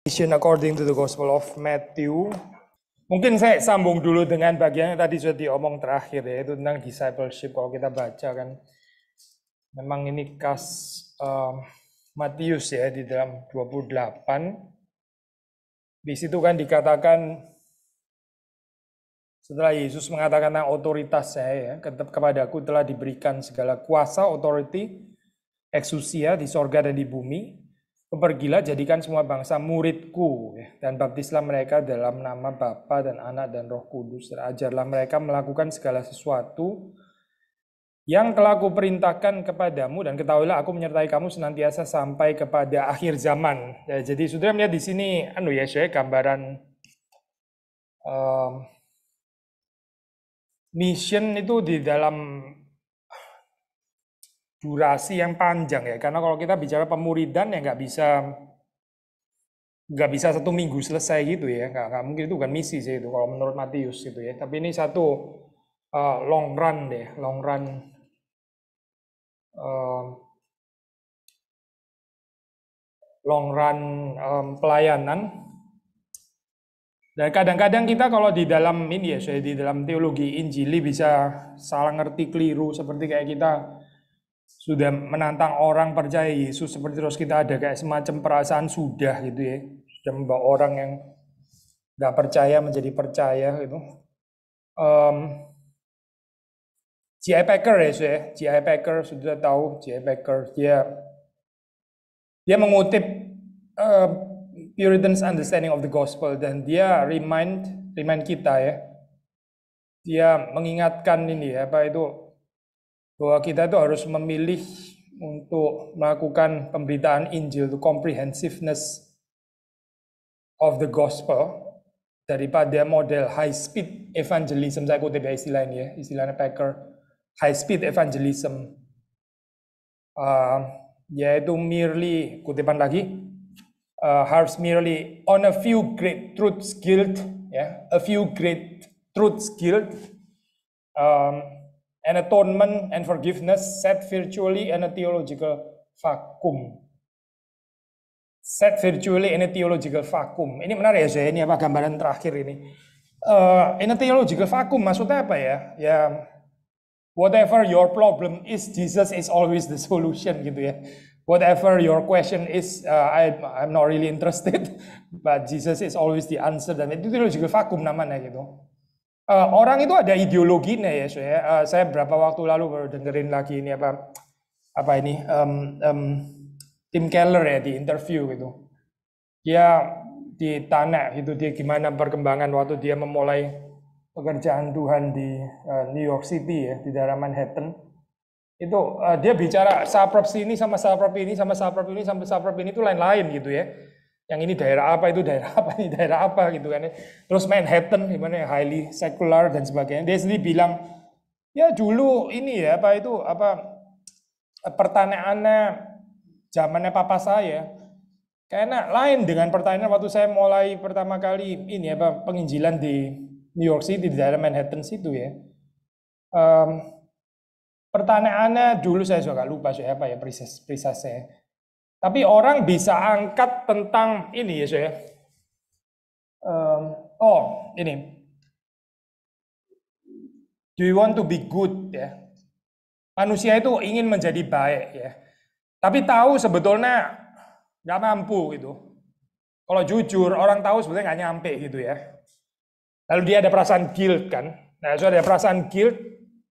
Mission according to the Gospel of Matthew. Mungkin saya sambung dulu dengan bagian yang tadi sudah diomong terakhir ya, itu tentang discipleship. Kalau kita baca kan, memang ini khas um, Matius ya di dalam 28. Di situ kan dikatakan setelah Yesus mengatakan tentang otoritas saya ya, kepada aku telah diberikan segala kuasa, authority, eksusia di sorga dan di bumi, Pergilah jadikan semua bangsa muridku ya. dan baptislah mereka dalam nama Bapa dan Anak dan Roh Kudus. Dan ajarlah mereka melakukan segala sesuatu yang telah aku perintahkan kepadamu dan ketahuilah aku menyertai kamu senantiasa sampai kepada akhir zaman. Ya, jadi sudah melihat di sini, anu ya saya gambaran um, mission itu di dalam durasi yang panjang ya. Karena kalau kita bicara pemuridan ya nggak bisa nggak bisa satu minggu selesai gitu ya nggak, nggak mungkin itu kan misi sih itu kalau menurut Matius gitu ya tapi ini satu uh, long run deh long run um, long run um, pelayanan dan kadang-kadang kita kalau di dalam ini ya di dalam teologi Injili bisa salah ngerti keliru seperti kayak kita sudah menantang orang percaya Yesus seperti terus kita ada kayak semacam perasaan sudah gitu ya sudah membawa orang yang nggak percaya menjadi percaya gitu um, G.I. Packer ya sudah ya G.I. Packer sudah tahu G.I. Packer dia dia mengutip uh, Puritan's understanding of the gospel dan dia remind remind kita ya dia mengingatkan ini ya, apa itu bahwa kita itu harus memilih untuk melakukan pemberitaan Injil, the comprehensiveness of the gospel, daripada model high speed evangelism, saya kutip ya istilah ini ya, istilahnya Packer, high speed evangelism, uh, yaitu merely, kutipan lagi, uh, harus merely on a few great truths guilt, ya, yeah, a few great truths guilt, um, and atonement and forgiveness set virtually in a theological vacuum. Set virtually in a theological vacuum. Ini menarik ya saya, ini apa gambaran terakhir ini. Uh, in a theological vacuum maksudnya apa ya? Ya whatever your problem is, Jesus is always the solution gitu ya. Whatever your question is, uh, I, I'm not really interested, but Jesus is always the answer. Dan itu theological vacuum namanya gitu uh, orang itu ada ideologinya ya, Uh, saya berapa waktu lalu baru dengerin lagi ini apa apa ini um, um, Tim Keller ya di interview gitu. Dia tanah gitu dia gimana perkembangan waktu dia memulai pekerjaan Tuhan di uh, New York City ya di daerah Manhattan itu uh, dia bicara saprop sini sama saprop ini sama saprop ini sama saprop ini itu lain-lain gitu ya yang ini daerah apa itu daerah apa ini daerah apa gitu kan ya. terus Manhattan gimana ya, highly secular dan sebagainya dia sendiri bilang ya dulu ini ya apa itu apa pertanyaannya zamannya papa saya karena lain dengan pertanyaan waktu saya mulai pertama kali ini apa penginjilan di New York City di daerah Manhattan situ ya um, pertanyaannya dulu saya suka lupa siapa ya prises saya tapi orang bisa angkat tentang ini ya ya. Um, oh, ini. Do you want to be good ya? Manusia itu ingin menjadi baik ya. Tapi tahu sebetulnya nggak mampu gitu. Kalau jujur, orang tahu sebetulnya nggak nyampe gitu ya. Lalu dia ada perasaan guilt kan. Nah, so ada perasaan guilt,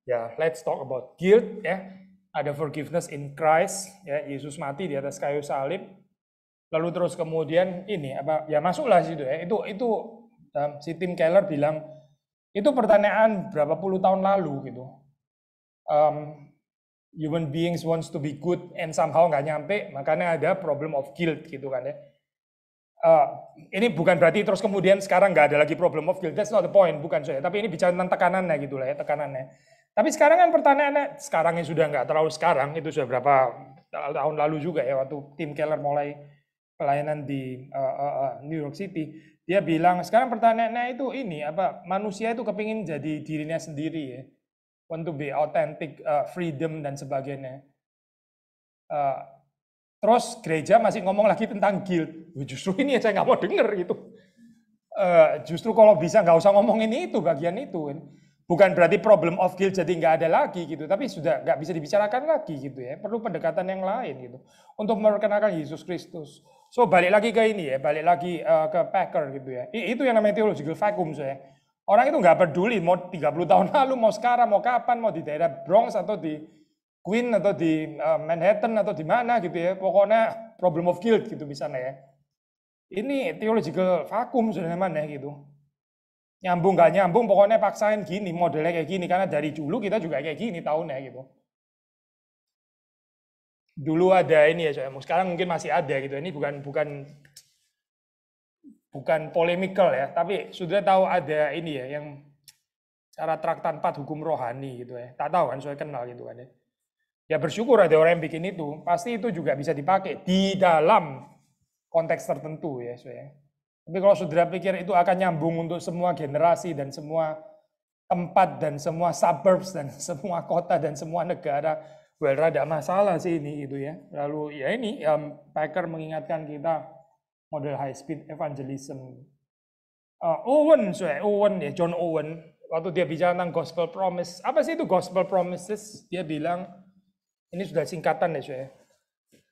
ya let's talk about guilt ya ada forgiveness in Christ, ya Yesus mati di atas kayu salib. Lalu terus kemudian ini apa ya masuklah situ ya. Itu itu um, si Tim Keller bilang itu pertanyaan berapa puluh tahun lalu gitu. Um, human beings wants to be good and somehow nggak nyampe, makanya ada problem of guilt gitu kan ya. Uh, ini bukan berarti terus kemudian sekarang nggak ada lagi problem of guilt, that's not the point, bukan saya. Tapi ini bicara tentang tekanannya gitulah ya, tekanannya. Tapi sekarang kan pertanyaannya, sekarang yang sudah nggak terlalu sekarang, itu sudah berapa tahun lalu juga ya, waktu tim Keller mulai pelayanan di uh, uh, uh, New York City, dia bilang sekarang pertanyaannya itu ini apa manusia itu kepingin jadi dirinya sendiri ya, untuk to be authentic, uh, freedom dan sebagainya. Uh, terus gereja masih ngomong lagi tentang guilt, justru ini ya saya nggak mau denger gitu. Uh, justru kalau bisa nggak usah ngomongin itu bagian itu. Kan bukan berarti problem of guilt jadi nggak ada lagi gitu, tapi sudah nggak bisa dibicarakan lagi gitu ya. Perlu pendekatan yang lain gitu untuk memperkenalkan Yesus Kristus. So balik lagi ke ini ya, balik lagi uh, ke Packer gitu ya. I, itu yang namanya theological vacuum saya. Orang itu nggak peduli mau 30 tahun lalu, mau sekarang, mau kapan, mau di daerah Bronx atau di Queen atau di uh, Manhattan atau di mana gitu ya. Pokoknya problem of guilt gitu misalnya ya. Ini theological vacuum sudah ya, namanya gitu nyambung gak nyambung pokoknya paksain gini modelnya kayak gini karena dari dulu kita juga kayak gini tahunnya gitu dulu ada ini ya saya sekarang mungkin masih ada gitu ini bukan bukan bukan polemikal ya tapi sudah tahu ada ini ya yang cara traktan 4 hukum rohani gitu ya tak tahu kan saya kenal gitu kan ya ya bersyukur ada orang yang bikin itu pasti itu juga bisa dipakai di dalam konteks tertentu ya saya tapi kalau saudara pikir itu akan nyambung untuk semua generasi dan semua tempat dan semua suburbs dan semua kota dan semua negara, well rada masalah sih ini itu ya. Lalu ya ini um, Packer mengingatkan kita model high speed evangelism. Uh, Owen, sorry, Owen ya John Owen waktu dia bicara tentang gospel promise, apa sih itu gospel promises? Dia bilang ini sudah singkatan ya, so,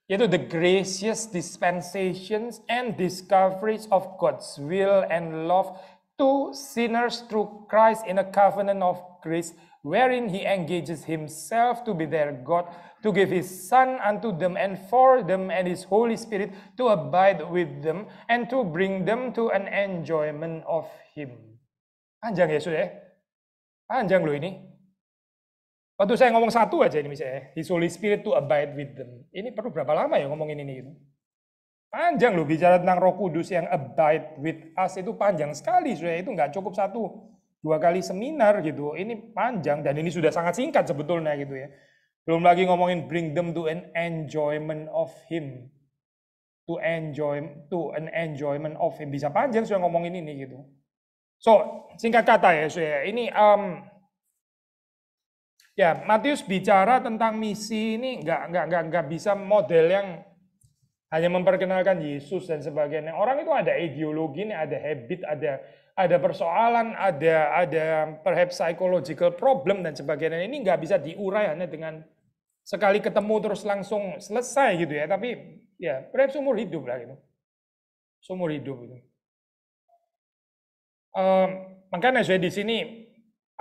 yaitu the gracious dispensations and discoveries of God's will and love to sinners through Christ in a covenant of grace wherein he engages himself to be their God, to give his Son unto them and for them and his Holy Spirit to abide with them and to bring them to an enjoyment of him. Panjang ya sudah ya? Panjang loh ini. Waktu saya ngomong satu aja ini misalnya, His Holy Spirit to abide with them. Ini perlu berapa lama ya ngomongin ini gitu? Panjang loh bicara tentang Roh Kudus yang abide with us itu panjang sekali sudah itu nggak cukup satu dua kali seminar gitu. Ini panjang dan ini sudah sangat singkat sebetulnya gitu ya. Belum lagi ngomongin bring them to an enjoyment of him. To enjoy to an enjoyment of him bisa panjang sudah ngomongin ini gitu. So, singkat kata ya, saya ini um, Ya, Matius bicara tentang misi ini nggak nggak nggak nggak bisa model yang hanya memperkenalkan Yesus dan sebagainya. Orang itu ada ideologi, ada habit, ada ada persoalan, ada ada perhaps psychological problem dan sebagainya. Ini nggak bisa diurai hanya dengan sekali ketemu terus langsung selesai gitu ya. Tapi ya perhaps umur hidup lah gitu. Seumur hidup gitu. Um, makanya saya di sini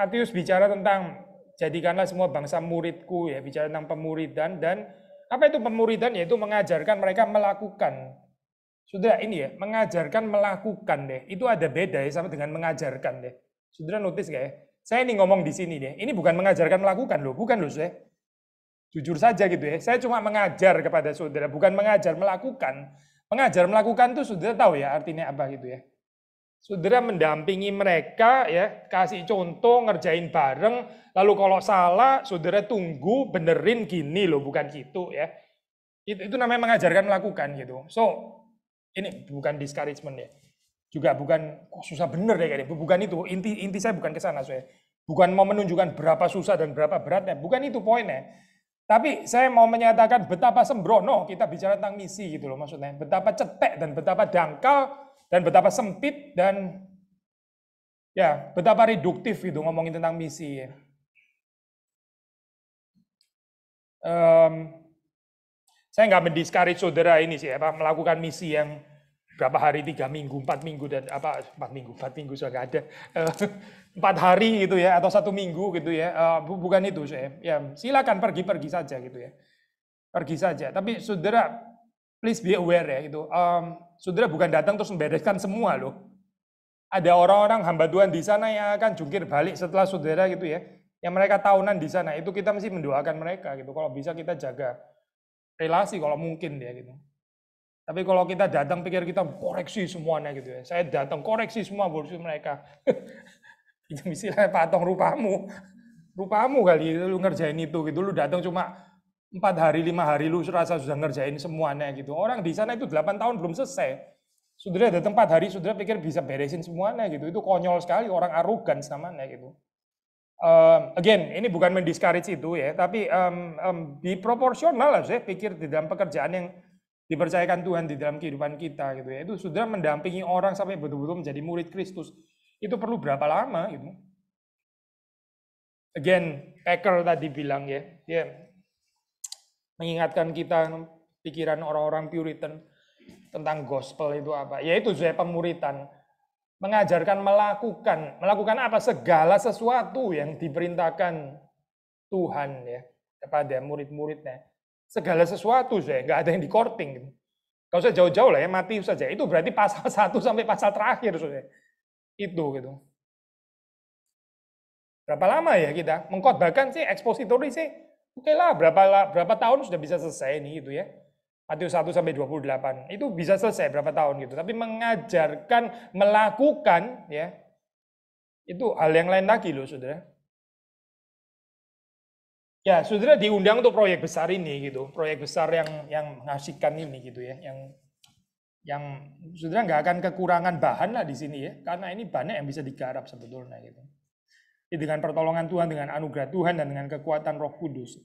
Matius bicara tentang jadikanlah semua bangsa muridku ya bicara tentang pemuridan dan apa itu pemuridan yaitu mengajarkan mereka melakukan sudah ini ya mengajarkan melakukan deh itu ada beda ya sama dengan mengajarkan deh sudah notice gak ya saya ini ngomong di sini deh ini bukan mengajarkan melakukan loh bukan loh saya jujur saja gitu ya saya cuma mengajar kepada saudara bukan mengajar melakukan mengajar melakukan tuh sudah tahu ya artinya apa gitu ya saudara mendampingi mereka ya, kasih contoh, ngerjain bareng, lalu kalau salah saudara tunggu benerin gini loh, bukan gitu ya. Itu, itu namanya mengajarkan melakukan gitu. So, ini bukan discouragement ya. Juga bukan oh, susah bener ya kayaknya. Bukan itu. Inti inti saya bukan ke sana saya. Bukan mau menunjukkan berapa susah dan berapa beratnya. Bukan itu poinnya. Tapi saya mau menyatakan betapa sembrono kita bicara tentang misi gitu loh maksudnya. Betapa cetek dan betapa dangkal dan betapa sempit dan ya betapa reduktif itu ngomongin tentang misi ya. Um, saya nggak mendiskari saudara ini sih apa melakukan misi yang berapa hari tiga minggu empat minggu dan apa empat minggu empat minggu sudah nggak ada eh, empat hari gitu ya atau satu minggu gitu ya eh, bukan itu saya ya silakan pergi pergi saja gitu ya pergi saja tapi saudara please be aware ya itu um, saudara bukan datang terus membereskan semua loh. Ada orang-orang hamba Tuhan di sana yang akan jungkir balik setelah saudara gitu ya. Yang mereka tahunan di sana, itu kita mesti mendoakan mereka gitu. Kalau bisa kita jaga relasi kalau mungkin ya gitu. Tapi kalau kita datang pikir kita koreksi semuanya gitu ya. Saya datang koreksi semua bodoh mereka. itu misalnya patong rupamu. Rupamu kali itu lu ngerjain itu gitu. Lu datang cuma empat hari, lima hari lu rasa sudah ngerjain semuanya gitu. Orang di sana itu delapan tahun belum selesai. sudah ada tempat hari, sudah pikir bisa beresin semuanya gitu. Itu konyol sekali, orang arogan samanya gitu. Um, again, ini bukan mendiscourage itu ya, tapi um, um, di proporsional lah saya pikir di dalam pekerjaan yang dipercayakan Tuhan di dalam kehidupan kita gitu ya. Itu sudah mendampingi orang sampai betul-betul menjadi murid Kristus. Itu perlu berapa lama gitu. Again, Packer tadi bilang ya, ya mengingatkan kita pikiran orang-orang Puritan tentang gospel itu apa? Yaitu Zoe pemuritan mengajarkan melakukan melakukan apa segala sesuatu yang diperintahkan Tuhan ya kepada murid-muridnya segala sesuatu saya nggak ada yang dikorting gitu. Kalau saya jauh-jauh lah ya mati saja itu berarti pasal satu sampai pasal terakhir saya itu gitu berapa lama ya kita mengkotbahkan sih ekspositori sih Oke lah, berapa berapa tahun sudah bisa selesai nih gitu ya. Matius 1 sampai 28. Itu bisa selesai berapa tahun gitu. Tapi mengajarkan, melakukan ya. Itu hal yang lain lagi loh, Saudara. Ya, Saudara diundang untuk proyek besar ini gitu. Proyek besar yang yang mengasihkan ini gitu ya, yang yang Saudara nggak akan kekurangan bahan lah di sini ya, karena ini banyak yang bisa digarap sebetulnya gitu. Jadi dengan pertolongan Tuhan, dengan anugerah Tuhan, dan dengan kekuatan roh kudus.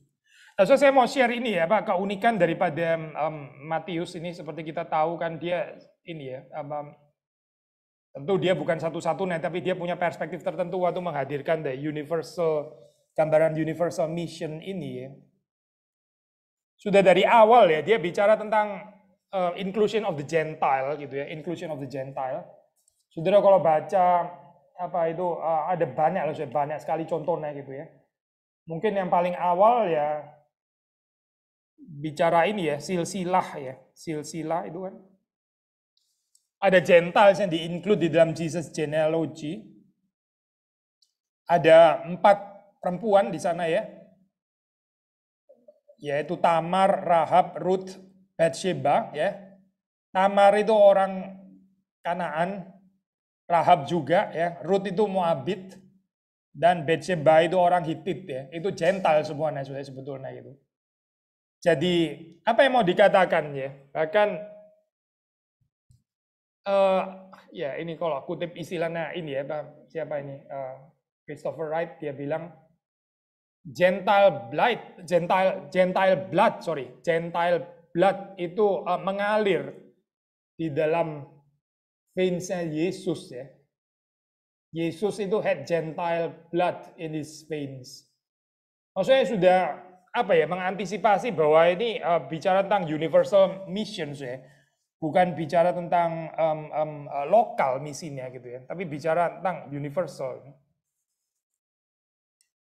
Nah, so saya mau share ini ya, Pak, keunikan daripada um, Matius ini seperti kita tahu kan dia ini ya, um, tentu dia bukan satu-satunya, tapi dia punya perspektif tertentu waktu menghadirkan the universal gambaran universal mission ini ya. Sudah dari awal ya dia bicara tentang uh, inclusion of the Gentile gitu ya, inclusion of the Gentile. Saudara kalau baca apa itu eh, ada banyak loh, banyak sekali contohnya gitu ya. Mungkin yang paling awal ya bicara ini ya silsilah ya, silsilah itu kan. Ada Gentiles yang diinclude di dalam Jesus genealogy. Ada empat perempuan di sana ya, yaitu Tamar, Rahab, Ruth, Bathsheba ya. Tamar itu orang Kanaan, Rahab juga ya, Ruth itu Moabit, dan Betseba itu orang Hitit ya, itu gentle semua nah, sebetulnya itu. Jadi apa yang mau dikatakan ya, bahkan uh, ya ini kalau kutip istilahnya ini ya, siapa ini uh, Christopher Wright dia bilang Gentile blood, Gentile Gentile blood, sorry, Gentile blood itu uh, mengalir di dalam veins Yesus ya. Yesus itu had Gentile blood in his veins. Maksudnya sudah apa ya mengantisipasi bahwa ini uh, bicara tentang universal missions ya, bukan bicara tentang um, um, uh, lokal misinya gitu ya, tapi bicara tentang universal.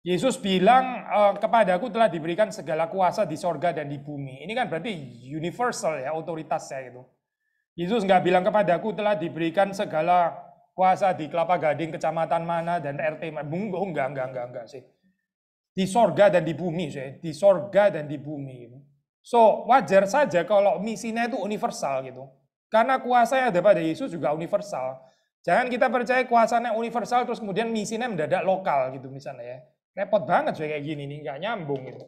Yesus bilang kepada eh, kepadaku telah diberikan segala kuasa di sorga dan di bumi. Ini kan berarti universal ya otoritasnya gitu. Yesus nggak bilang kepadaku telah diberikan segala kuasa di Kelapa Gading, kecamatan mana, dan RT. Oh, enggak, enggak, enggak, enggak sih. Di sorga dan di bumi, sih. Di sorga dan di bumi. Gitu. So, wajar saja kalau misinya itu universal gitu. Karena kuasa yang ada pada Yesus juga universal. Jangan kita percaya kuasanya universal terus kemudian misinya mendadak lokal gitu misalnya ya. Repot banget sih kayak gini nih, nggak nyambung gitu.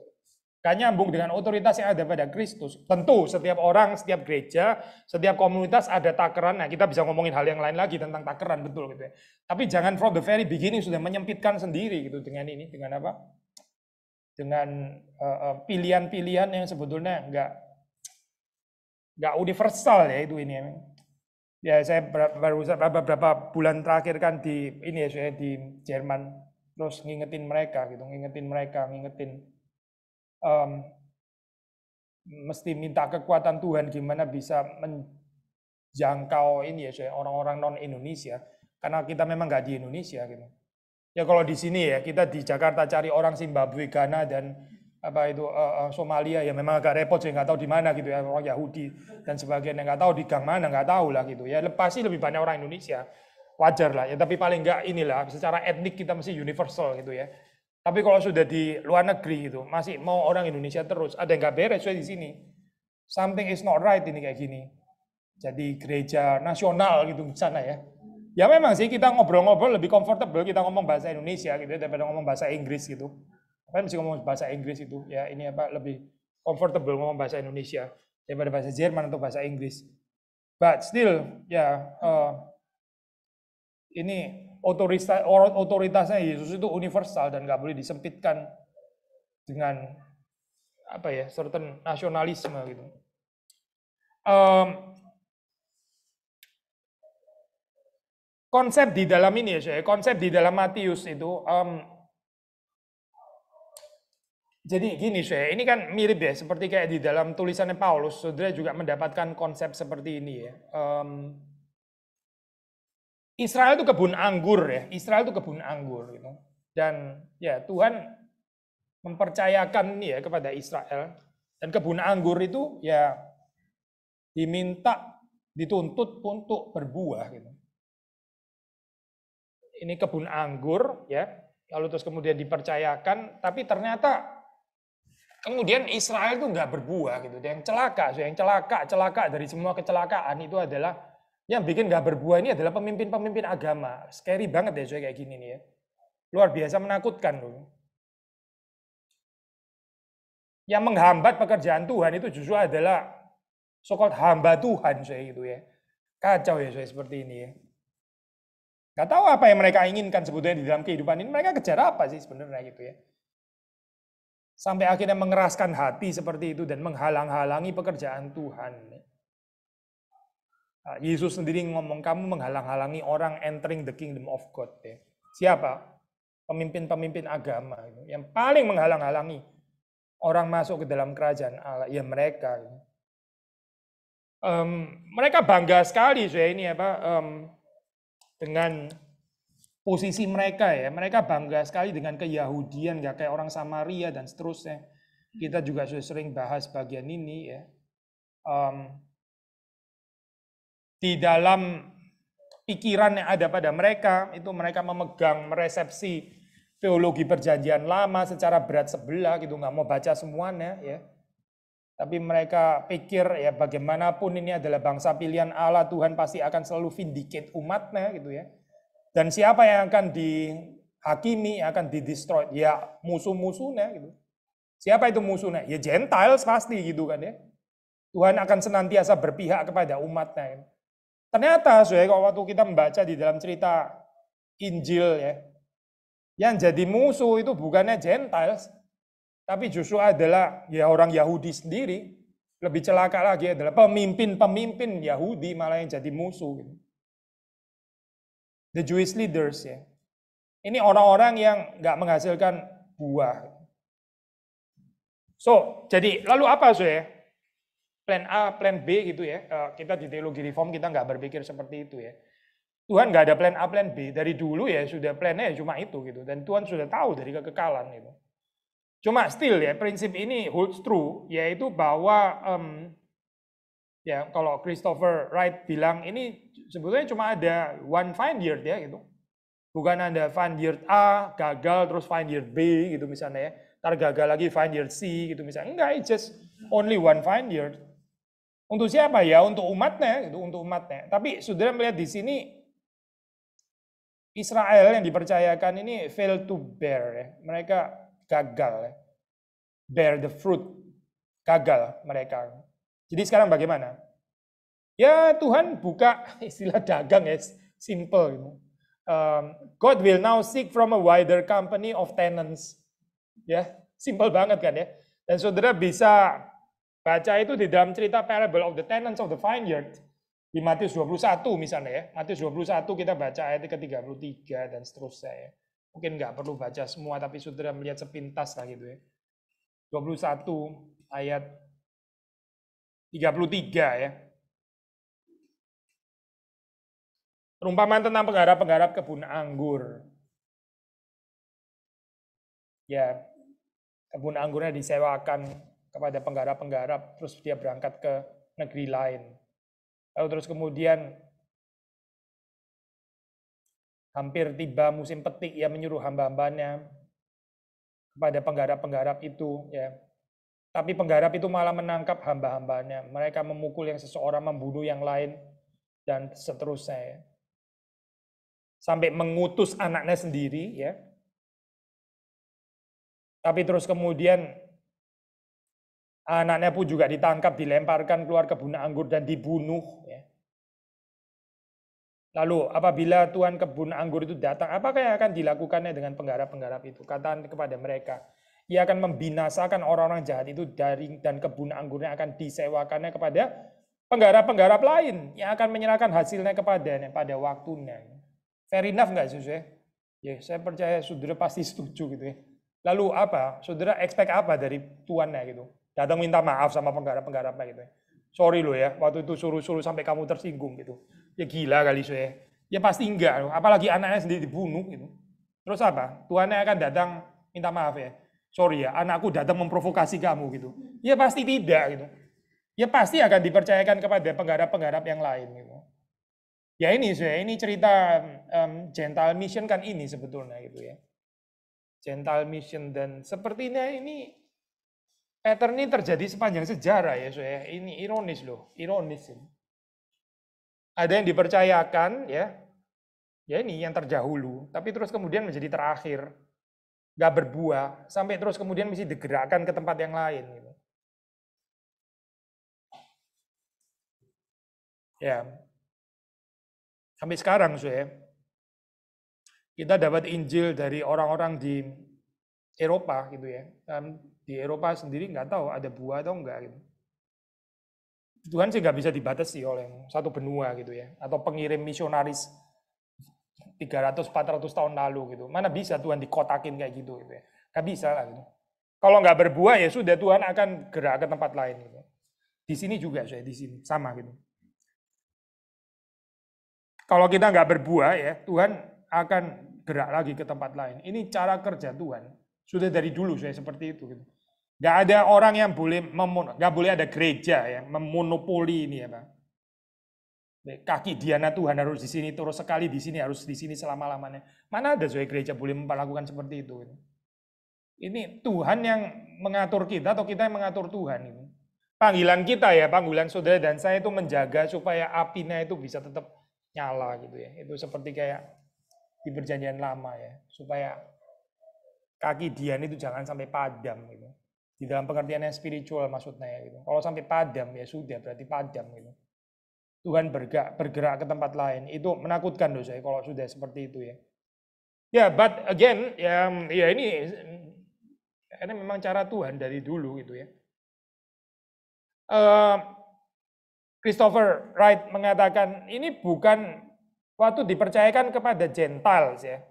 Gak kan nyambung dengan otoritas yang ada pada Kristus. Tentu setiap orang, setiap gereja, setiap komunitas ada takaran. Nah kita bisa ngomongin hal yang lain lagi tentang takaran betul gitu ya. Tapi jangan from the very beginning sudah menyempitkan sendiri gitu dengan ini, dengan apa? Dengan eh, eh, pilihan-pilihan uh, yang sebetulnya nggak nggak universal ya itu ini. Ya saya baru beberapa bulan terakhir kan di ini ya saya di Jerman terus ngingetin mereka gitu, ngingetin mereka, ngingetin um, mesti minta kekuatan Tuhan gimana bisa menjangkau ini ya orang-orang non Indonesia karena kita memang nggak di Indonesia gitu. Ya kalau di sini ya kita di Jakarta cari orang Zimbabwe, Ghana dan apa itu eh, eh, Somalia ya memang agak repot sih nggak tahu di mana gitu ya orang Yahudi dan sebagainya nggak tahu di gang mana nggak tahu lah gitu ya pasti lebih banyak orang Indonesia wajar lah ya tapi paling nggak inilah secara etnik kita mesti universal gitu ya tapi kalau sudah di luar negeri itu masih mau orang Indonesia terus, ada yang nggak beres saya di sini. Something is not right ini kayak gini. Jadi gereja nasional gitu di sana ya. Ya memang sih kita ngobrol-ngobrol lebih comfortable kita ngomong bahasa Indonesia gitu ya, daripada ngomong bahasa Inggris gitu. Apa mesti ngomong bahasa Inggris itu ya ini apa lebih comfortable ngomong bahasa Indonesia daripada bahasa Jerman atau bahasa Inggris. But still ya yeah, uh, ini otoritasnya Yesus itu universal dan nggak boleh disempitkan dengan apa ya certain nasionalisme gitu. Um, konsep di dalam ini ya, saya, konsep di dalam Matius itu um, jadi gini saya, ini kan mirip ya seperti kayak di dalam tulisannya Paulus, saudara juga mendapatkan konsep seperti ini ya. Um, Israel itu kebun anggur ya, Israel itu kebun anggur gitu. Dan ya Tuhan mempercayakan ini ya kepada Israel dan kebun anggur itu ya diminta dituntut untuk berbuah gitu. Ini kebun anggur ya, lalu terus kemudian dipercayakan, tapi ternyata kemudian Israel itu nggak berbuah gitu. Yang celaka, yang celaka, celaka dari semua kecelakaan itu adalah yang bikin nggak berbuah ini adalah pemimpin-pemimpin agama. Scary banget ya kayak gini nih ya. Luar biasa menakutkan loh. Yang menghambat pekerjaan Tuhan itu justru adalah sokot hamba Tuhan saya gitu ya. Kacau ya saya seperti ini ya. Gak tahu apa yang mereka inginkan sebetulnya di dalam kehidupan ini. Mereka kejar apa sih sebenarnya gitu ya. Sampai akhirnya mengeraskan hati seperti itu dan menghalang-halangi pekerjaan Tuhan. Ah, Yesus sendiri ngomong, kamu menghalang-halangi orang entering the kingdom of God. Ya. Siapa? Pemimpin-pemimpin agama. Gitu. Yang paling menghalang-halangi orang masuk ke dalam kerajaan Allah. Ya mereka. Um, mereka bangga sekali saya ini apa um, dengan posisi mereka ya. Mereka bangga sekali dengan keyahudian, nggak kayak orang Samaria dan seterusnya. Kita juga sudah sering bahas bagian ini ya. Um, di dalam pikiran yang ada pada mereka, itu mereka memegang, meresepsi teologi perjanjian lama secara berat sebelah gitu, nggak mau baca semuanya ya. Tapi mereka pikir ya bagaimanapun ini adalah bangsa pilihan Allah, Tuhan pasti akan selalu vindicate umatnya gitu ya. Dan siapa yang akan dihakimi, yang akan didestroy? Ya musuh-musuhnya gitu. Siapa itu musuhnya? Ya Gentiles pasti gitu kan ya. Tuhan akan senantiasa berpihak kepada umatnya. Gitu. Ternyata sudah kok waktu kita membaca di dalam cerita Injil ya, yang jadi musuh itu bukannya Gentiles, tapi justru adalah ya orang Yahudi sendiri. Lebih celaka lagi adalah pemimpin-pemimpin Yahudi malah yang jadi musuh. Gitu. The Jewish leaders ya. Ini orang-orang yang nggak menghasilkan buah. So, jadi lalu apa sih plan A, plan B gitu ya. Eh, kita di teologi reform kita nggak berpikir seperti itu ya. Tuhan nggak ada plan A, plan B. Dari dulu ya sudah plannya cuma itu gitu. Dan Tuhan sudah tahu dari kekekalan gitu. Cuma still ya prinsip ini holds true, yaitu bahwa um, ya kalau Christopher Wright bilang ini sebetulnya cuma ada one find year ya gitu. Bukan ada find year A gagal terus find year B gitu misalnya ya. Ntar gagal lagi find year C gitu misalnya. Enggak, it's just only one find year untuk siapa ya? Untuk umatnya, itu untuk umatnya. Tapi saudara melihat di sini Israel yang dipercayakan ini fail to bear ya. Mereka gagal ya. Bear the fruit. Gagal mereka. Jadi sekarang bagaimana? Ya Tuhan buka istilah dagang ya, simple gitu. Um, God will now seek from a wider company of tenants. Ya, simple banget kan ya. Dan saudara bisa Baca itu di dalam cerita parable of the tenants of the vineyard di Matius 21 misalnya ya. Matius 21 kita baca ayat ke-33 dan seterusnya ya. Mungkin nggak perlu baca semua tapi saudara melihat sepintas lah gitu ya. 21 ayat 33 ya. Perumpamaan tentang penggarap-penggarap kebun anggur. Ya, kebun anggurnya disewakan kepada penggarap-penggarap, terus dia berangkat ke negeri lain. Lalu terus kemudian hampir tiba musim petik, ia menyuruh hamba-hambanya kepada penggarap-penggarap itu, ya. Tapi penggarap itu malah menangkap hamba-hambanya. Mereka memukul yang seseorang, membunuh yang lain, dan seterusnya. Ya. Sampai mengutus anaknya sendiri, ya. Tapi terus kemudian Anaknya pun juga ditangkap, dilemparkan keluar kebun anggur dan dibunuh. Ya. Lalu apabila Tuhan kebun anggur itu datang, apakah yang akan dilakukannya dengan penggarap-penggarap itu? Katakan kepada mereka, ia akan membinasakan orang-orang jahat itu dari dan kebun anggurnya akan disewakannya kepada penggarap-penggarap lain yang akan menyerahkan hasilnya kepada pada waktunya. Fair enough nggak Susu? Ya? ya, saya percaya saudara pasti setuju gitu ya. Lalu apa? Saudara expect apa dari Tuannya gitu? Datang minta maaf sama penggarap-penggarapnya gitu. Ya. Sorry lo ya, waktu itu suruh-suruh sampai kamu tersinggung gitu. Ya gila kali saya. Ya pasti enggak loh, apalagi anaknya sendiri dibunuh gitu. Terus apa? tuannya akan datang minta maaf ya. Sorry ya, anakku datang memprovokasi kamu gitu. Ya pasti tidak gitu. Ya pasti akan dipercayakan kepada penggarap-penggarap yang lain gitu. Ya ini saya ini cerita um, gentle Mission kan ini sebetulnya gitu ya. gentle Mission dan sepertinya ini Pattern ini terjadi sepanjang sejarah ya, saya Ini ironis loh, ironis ini. Ada yang dipercayakan ya, ya ini yang terdahulu, tapi terus kemudian menjadi terakhir, nggak berbuah, sampai terus kemudian mesti digerakkan ke tempat yang lain. Gitu. Ya, sampai sekarang saya kita dapat Injil dari orang-orang di Eropa gitu ya. Dan di Eropa sendiri nggak tahu ada buah atau enggak gitu. Tuhan sih nggak bisa dibatasi oleh satu benua gitu ya, atau pengirim misionaris 300-400 tahun lalu gitu. Mana bisa Tuhan dikotakin kayak gitu gitu ya. Nggak bisa lah gitu. Kalau nggak berbuah ya sudah Tuhan akan gerak ke tempat lain gitu. Di sini juga saya di sini sama gitu. Kalau kita nggak berbuah ya Tuhan akan gerak lagi ke tempat lain. Ini cara kerja Tuhan sudah dari dulu saya seperti itu. Gitu. Gak ada orang yang boleh memun, gak boleh ada gereja yang memonopoli ini ya Pak. Kaki Diana Tuhan harus di sini terus sekali di sini harus di sini selama lamanya. Mana ada saya gereja boleh melakukan seperti itu? Gitu. Ini Tuhan yang mengatur kita atau kita yang mengatur Tuhan ini. Gitu? Panggilan kita ya, panggilan saudara dan saya itu menjaga supaya apinya itu bisa tetap nyala gitu ya. Itu seperti kayak di perjanjian lama ya, supaya kaki Dian itu jangan sampai padam gitu. Di dalam pengertian yang spiritual maksudnya ya, gitu. Kalau sampai padam ya sudah berarti padam gitu. Tuhan bergerak, bergerak ke tempat lain. Itu menakutkan loh saya kalau sudah seperti itu ya. Ya, yeah, but again, ya, ya ini ini memang cara Tuhan dari dulu gitu ya. Uh, Christopher Wright mengatakan ini bukan waktu dipercayakan kepada Gentiles ya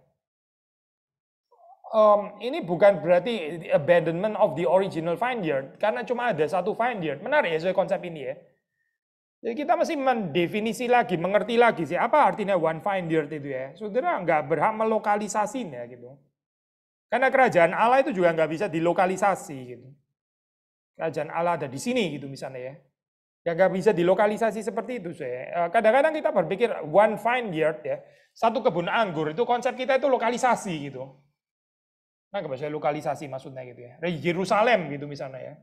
um, ini bukan berarti abandonment of the original vineyard karena cuma ada satu vineyard. Menarik ya soal konsep ini ya. Jadi ya, kita masih mendefinisi lagi, mengerti lagi sih apa artinya one vineyard itu ya. Saudara nggak berhak melokalisasinya gitu. Karena kerajaan Allah itu juga nggak bisa dilokalisasi gitu. Kerajaan Allah ada di sini gitu misalnya ya. Ya nggak bisa dilokalisasi seperti itu saya. Eh, kadang-kadang kita berpikir one vineyard ya, satu kebun anggur itu konsep kita itu lokalisasi gitu. Nah, bahasa lokalisasi maksudnya gitu ya. Yerusalem gitu misalnya ya.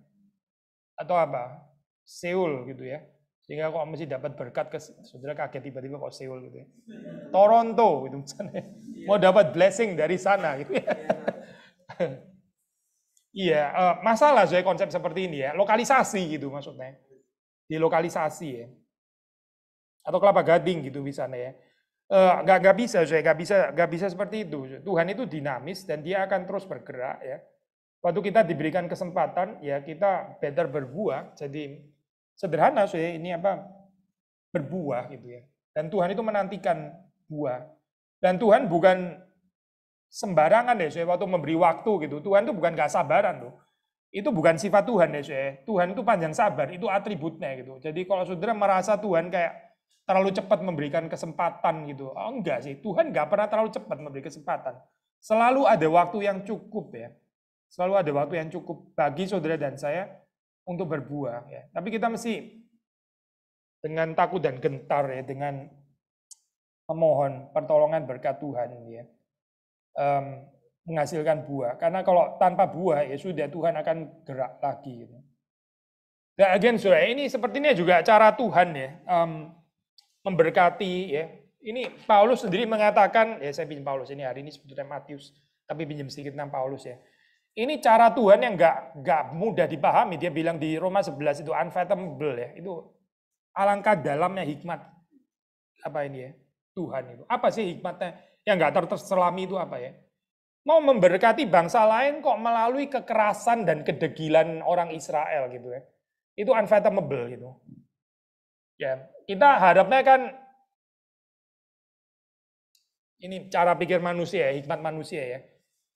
Atau apa? Seoul gitu ya. Sehingga kok mesti dapat berkat ke saudara kaget tiba-tiba kok Seoul gitu ya. Toronto gitu misalnya. Mau dapat blessing dari sana gitu ya. Iya, uh, masalah saya konsep seperti ini ya. Lokalisasi gitu maksudnya. Di lokalisasi ya. Atau kelapa gading gitu misalnya ya Eh, nggak uh, bisa saya nggak bisa nggak bisa seperti itu Tuhan itu dinamis dan dia akan terus bergerak ya waktu kita diberikan kesempatan ya kita better berbuah jadi sederhana saya ini apa berbuah gitu ya dan Tuhan itu menantikan buah dan Tuhan bukan sembarangan deh saya waktu memberi waktu gitu Tuhan itu bukan gak sabaran tuh itu bukan sifat Tuhan deh saya Tuhan itu panjang sabar itu atributnya gitu jadi kalau saudara merasa Tuhan kayak terlalu cepat memberikan kesempatan gitu. Oh, enggak sih, Tuhan enggak pernah terlalu cepat memberi kesempatan. Selalu ada waktu yang cukup ya. Selalu ada waktu yang cukup bagi saudara dan saya untuk berbuah ya. Tapi kita mesti dengan takut dan gentar ya, dengan memohon pertolongan berkat Tuhan ya. Um, menghasilkan buah. Karena kalau tanpa buah ya sudah Tuhan akan gerak lagi. Gitu. Dan nah, again, saudara, ini sepertinya juga cara Tuhan ya. Um, memberkati ya. Ini Paulus sendiri mengatakan, ya saya pinjam Paulus ini hari ini sebetulnya Matius, tapi pinjam sedikit tentang Paulus ya. Ini cara Tuhan yang gak, nggak mudah dipahami. Dia bilang di Roma 11 itu unfathomable ya. Itu alangkah dalamnya hikmat apa ini ya Tuhan itu. Apa sih hikmatnya yang nggak terselami itu apa ya? Mau memberkati bangsa lain kok melalui kekerasan dan kedegilan orang Israel gitu ya. Itu unfathomable gitu. Ya, kita harapnya kan ini cara pikir manusia, ya, hikmat manusia ya.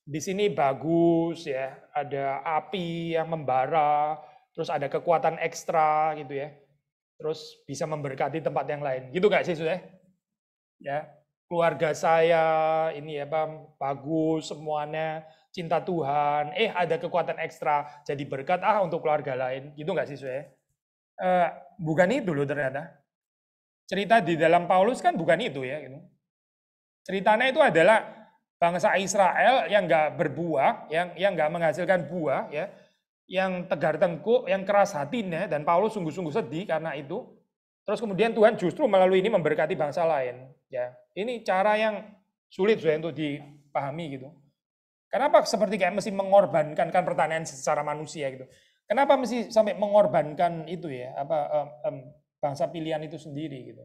Di sini bagus ya, ada api yang membara, terus ada kekuatan ekstra gitu ya. Terus bisa memberkati tempat yang lain. Gitu nggak sih sudah? Ya? ya, keluarga saya ini ya Pak, bagus semuanya, cinta Tuhan. Eh ada kekuatan ekstra jadi berkat ah untuk keluarga lain. Gitu nggak sih sudah? Ya? eh, bukan itu loh ternyata. Cerita di dalam Paulus kan bukan itu ya. Gitu. Ceritanya itu adalah bangsa Israel yang nggak berbuah, yang yang nggak menghasilkan buah, ya, yang tegar tengkuk, yang keras hatinya, dan Paulus sungguh-sungguh sedih karena itu. Terus kemudian Tuhan justru melalui ini memberkati bangsa lain. Ya, ini cara yang sulit sudah ya untuk dipahami gitu. Kenapa seperti kayak mesti mengorbankan kan pertanian secara manusia gitu. Kenapa mesti sampai mengorbankan itu ya, apa um, um, bangsa pilihan itu sendiri gitu?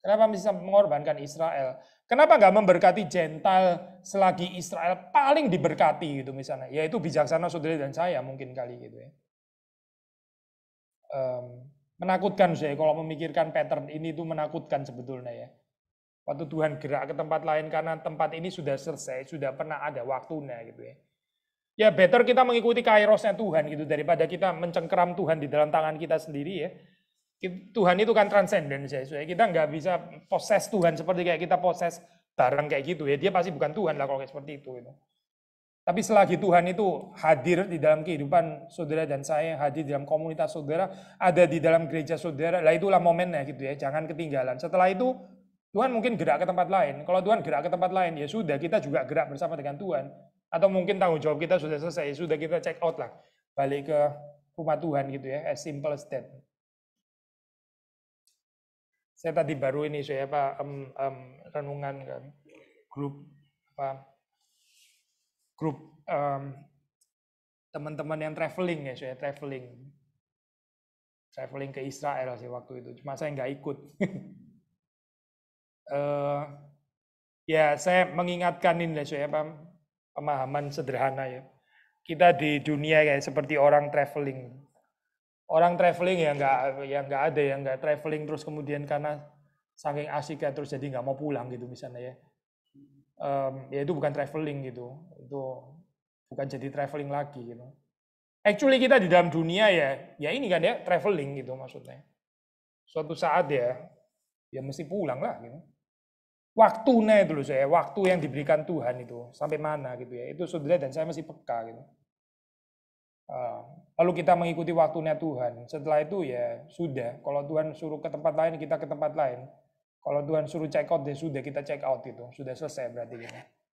Kenapa mesti sampai mengorbankan Israel? Kenapa nggak memberkati Gentile selagi Israel paling diberkati gitu misalnya? Yaitu bijaksana saudara dan saya mungkin kali gitu ya. Um, menakutkan saya kalau memikirkan pattern ini itu menakutkan sebetulnya ya. Waktu Tuhan gerak ke tempat lain karena tempat ini sudah selesai, sudah pernah ada waktunya gitu ya Ya better kita mengikuti kairosnya Tuhan gitu daripada kita mencengkeram Tuhan di dalam tangan kita sendiri ya. Tuhan itu kan transenden ya. Kita nggak bisa proses Tuhan seperti kayak kita proses barang kayak gitu ya. Dia pasti bukan Tuhan lah kalau kayak seperti itu. Gitu. Tapi selagi Tuhan itu hadir di dalam kehidupan saudara dan saya, hadir di dalam komunitas saudara, ada di dalam gereja saudara, lah itulah momennya gitu ya, jangan ketinggalan. Setelah itu Tuhan mungkin gerak ke tempat lain. Kalau Tuhan gerak ke tempat lain, ya sudah kita juga gerak bersama dengan Tuhan. Atau mungkin tanggung jawab kita sudah selesai, sudah kita check out lah. Balik ke rumah Tuhan gitu ya, as simple as that. Saya tadi baru ini saya apa um, um, renungan kan grup apa grup um, teman-teman yang traveling ya saya traveling traveling ke Israel sih waktu itu cuma saya nggak ikut uh, ya saya mengingatkan ini saya apa pemahaman sederhana ya. Kita di dunia kayak seperti orang traveling. Orang traveling ya nggak ya nggak ada ya nggak traveling terus kemudian karena saking asik ya terus jadi nggak mau pulang gitu misalnya ya. Um, ya itu bukan traveling gitu, itu bukan jadi traveling lagi gitu. Actually kita di dalam dunia ya, ya ini kan ya traveling gitu maksudnya. Suatu saat ya, ya mesti pulang lah gitu waktunya itu loh saya, waktu yang diberikan Tuhan itu sampai mana gitu ya. Itu saudara dan saya masih peka gitu. Ah, lalu kita mengikuti waktunya Tuhan. Setelah itu ya sudah. Kalau Tuhan suruh ke tempat lain, kita ke tempat lain. Kalau Tuhan suruh check out, ya sudah kita check out itu. Sudah selesai berarti gitu.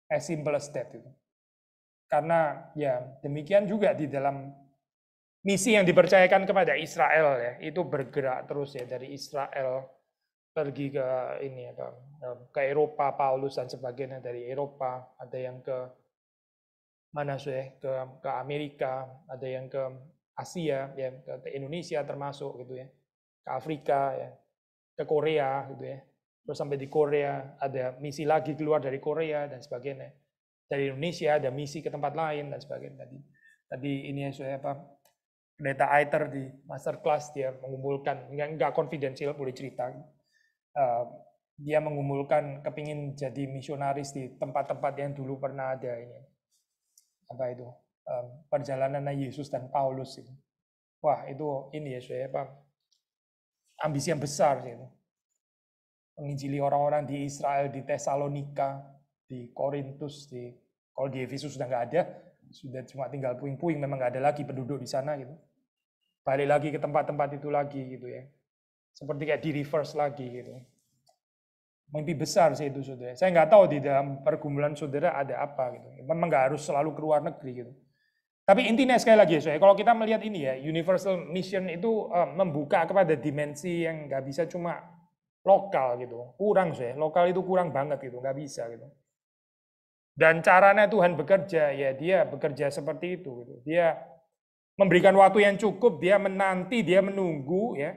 As simple as that itu. Karena ya demikian juga di dalam misi yang dipercayakan kepada Israel ya. Itu bergerak terus ya dari Israel pergi ke ini ya, ke, ke Eropa Paulus dan sebagainya dari Eropa ada yang ke mana sih eh, ke ke Amerika ada yang ke Asia ya ke, ke Indonesia termasuk gitu ya ke Afrika ya ke Korea gitu ya terus sampai di Korea ada misi lagi keluar dari Korea dan sebagainya dari Indonesia ada misi ke tempat lain dan sebagainya tadi tadi ini ya, saya apa pendeta Aiter di masterclass dia mengumpulkan nggak nggak konfidensial boleh cerita dia mengumpulkan kepingin jadi misionaris di tempat-tempat yang dulu pernah ada ini apa itu um, perjalanan Yesus dan Paulus ini wah itu ini ya saya apa ambisi yang besar gitu menginjili orang-orang di Israel di Tesalonika di Korintus di kalau di Efesus sudah nggak ada sudah cuma tinggal puing-puing memang nggak ada lagi penduduk di sana gitu balik lagi ke tempat-tempat itu lagi gitu ya seperti kayak di reverse lagi gitu. Mimpi besar sih itu saudara. Saya nggak tahu di dalam pergumulan saudara ada apa gitu. Memang nggak harus selalu keluar negeri gitu. Tapi intinya sekali lagi ya, kalau kita melihat ini ya, universal mission itu eh, membuka kepada dimensi yang nggak bisa cuma lokal gitu. Kurang sih. lokal itu kurang banget gitu, nggak bisa gitu. Dan caranya Tuhan bekerja, ya dia bekerja seperti itu. Gitu. Dia memberikan waktu yang cukup, dia menanti, dia menunggu ya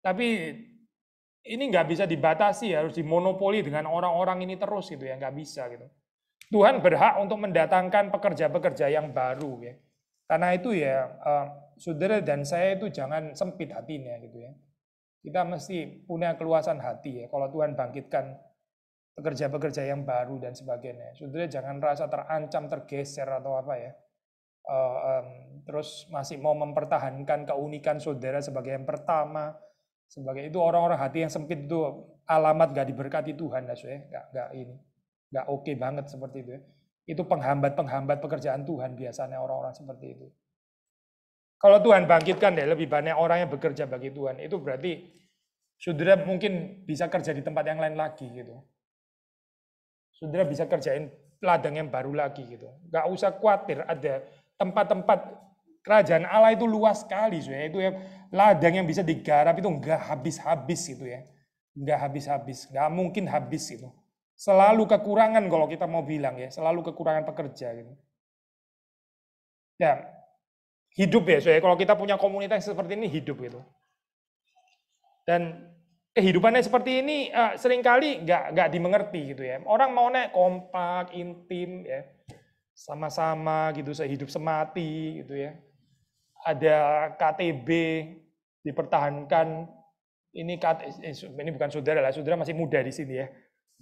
tapi ini nggak bisa dibatasi, ya harus dimonopoli dengan orang-orang ini terus gitu ya, nggak bisa gitu. Tuhan berhak untuk mendatangkan pekerja-pekerja yang baru ya. Karena itu ya, uh, saudara dan saya itu jangan sempit hatinya gitu ya. Kita mesti punya keluasan hati ya, kalau Tuhan bangkitkan pekerja-pekerja yang baru dan sebagainya. Saudara jangan rasa terancam, tergeser atau apa ya. Uh, um, terus masih mau mempertahankan keunikan saudara sebagai yang pertama, sebagai itu orang-orang hati yang sempit itu alamat gak diberkati Tuhan lah ya gak, gak ini gak oke okay banget seperti itu itu penghambat penghambat pekerjaan Tuhan biasanya orang-orang seperti itu kalau Tuhan bangkitkan deh lebih banyak orang yang bekerja bagi Tuhan itu berarti saudara mungkin bisa kerja di tempat yang lain lagi gitu saudara bisa kerjain ladang yang baru lagi gitu. Gak usah khawatir ada tempat-tempat kerajaan Allah itu luas sekali, ya. Itu ya ladang yang bisa digarap itu nggak habis-habis gitu ya. Nggak habis-habis, nggak mungkin habis itu. Selalu kekurangan kalau kita mau bilang ya, selalu kekurangan pekerja gitu. Ya, hidup ya, ya. Kalau kita punya komunitas seperti ini hidup gitu. Dan kehidupannya seperti ini uh, seringkali nggak nggak dimengerti gitu ya. Orang mau naik kompak, intim ya, sama-sama gitu, sehidup semati gitu ya ada KTB dipertahankan. Ini eh, ini bukan saudara lah, saudara masih muda di sini ya.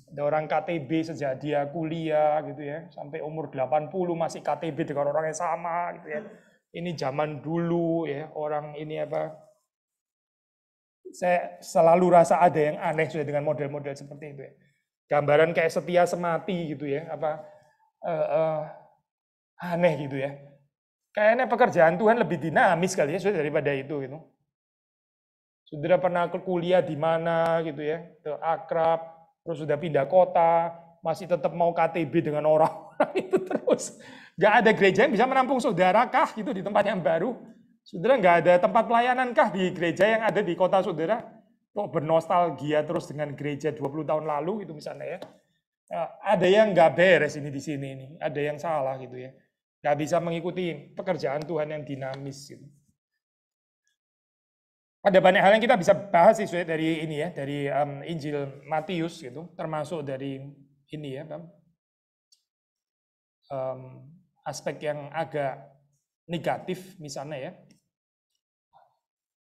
Ada orang KTB sejak dia kuliah gitu ya, sampai umur 80 masih KTB dengan orang yang sama gitu ya. Ini zaman dulu ya, orang ini apa saya selalu rasa ada yang aneh sudah dengan model-model seperti itu ya. Gambaran kayak setia semati gitu ya, apa uh, uh, aneh gitu ya Kayaknya pekerjaan Tuhan lebih dinamis kali ya sudah daripada itu gitu. Sudah pernah kuliah di mana gitu ya, ke akrab, terus sudah pindah kota, masih tetap mau KTB dengan orang-orang itu terus. Gak ada gereja yang bisa menampung saudara kah gitu di tempat yang baru. Saudara nggak ada tempat pelayanan kah di gereja yang ada di kota saudara? Kok bernostalgia terus dengan gereja 20 tahun lalu gitu misalnya ya. Nah, ada yang nggak beres ini di sini ini, ada yang salah gitu ya. Nggak bisa mengikuti pekerjaan Tuhan yang dinamis. Gitu. Ada banyak hal yang kita bisa bahas sih dari ini ya, dari um, Injil Matius gitu, termasuk dari ini ya, Bang. Um, aspek yang agak negatif misalnya ya,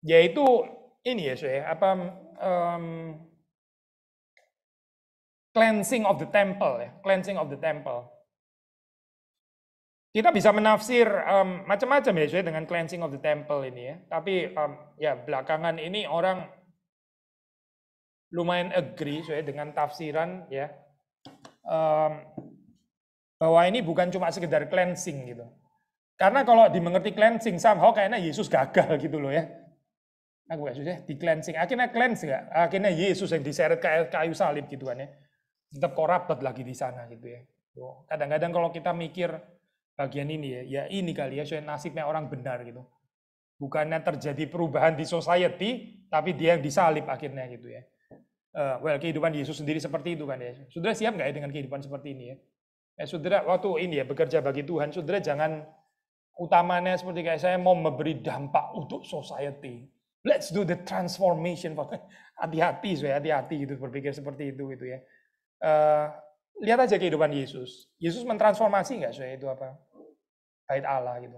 yaitu ini ya, saya apa um, cleansing of the temple ya, cleansing of the temple kita bisa menafsir um, macam-macam ya dengan cleansing of the temple ini ya. Tapi um, ya belakangan ini orang lumayan agree Joy dengan tafsiran ya um, bahwa ini bukan cuma sekedar cleansing gitu. Karena kalau dimengerti cleansing somehow kayaknya Yesus gagal gitu loh ya. Aku nah, ya, di cleansing. Akhirnya cleanse gak? Akhirnya Yesus yang diseret ke kayu salib gitu kan ya. Tetap kok lagi di sana gitu ya. Kadang-kadang kalau kita mikir bagian ini ya, ya ini kali ya, soalnya nasibnya orang benar gitu. Bukannya terjadi perubahan di society, tapi dia yang disalib akhirnya gitu ya. Uh, well, kehidupan Yesus sendiri seperti itu kan ya. Saudara siap nggak ya dengan kehidupan seperti ini ya? Eh, saudara, waktu ini ya bekerja bagi Tuhan, saudara jangan utamanya seperti kayak saya mau memberi dampak untuk society. Let's do the transformation. Hati-hati, saya hati-hati gitu berpikir seperti itu gitu ya. Uh, lihat aja kehidupan Yesus. Yesus mentransformasi nggak saya itu apa? bait Allah gitu.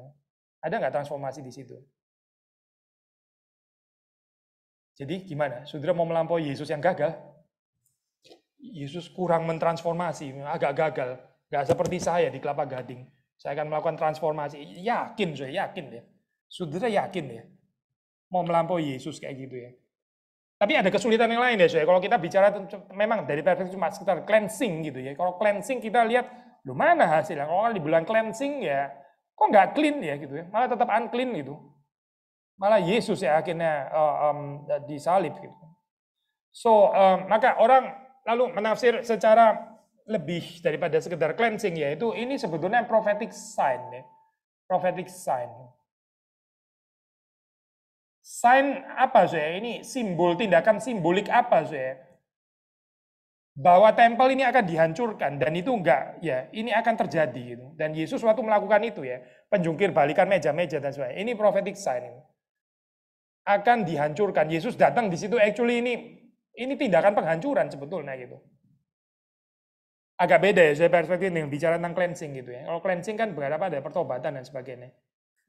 Ada nggak transformasi di situ? Jadi gimana? Saudara mau melampaui Yesus yang gagal? Yesus kurang mentransformasi, agak gagal. Gak seperti saya di Kelapa Gading. Saya akan melakukan transformasi. Yakin, saya yakin ya. Saudara yakin ya. Mau melampaui Yesus kayak gitu ya. Tapi ada kesulitan yang lain ya, saya. Kalau kita bicara memang dari perspektif cuma sekitar cleansing gitu ya. Kalau cleansing kita lihat, lu mana hasilnya? Kalau di bulan cleansing ya, Kok nggak clean ya gitu ya? Malah tetap unclean gitu. Malah Yesus ya akhirnya uh, um, disalib gitu. So um, maka orang lalu menafsir secara lebih daripada sekedar cleansing ya, itu ini sebetulnya prophetic sign ya. Prophetic sign. Sign apa ya? Ini simbol tindakan simbolik apa ya? bahwa tempel ini akan dihancurkan dan itu enggak ya ini akan terjadi gitu. dan Yesus waktu melakukan itu ya penjungkir balikan meja-meja dan sebagainya ini prophetic sign ini akan dihancurkan Yesus datang di situ actually ini ini tindakan penghancuran sebetulnya gitu agak beda ya saya perspektif ini bicara tentang cleansing gitu ya kalau cleansing kan berapa ada pertobatan dan sebagainya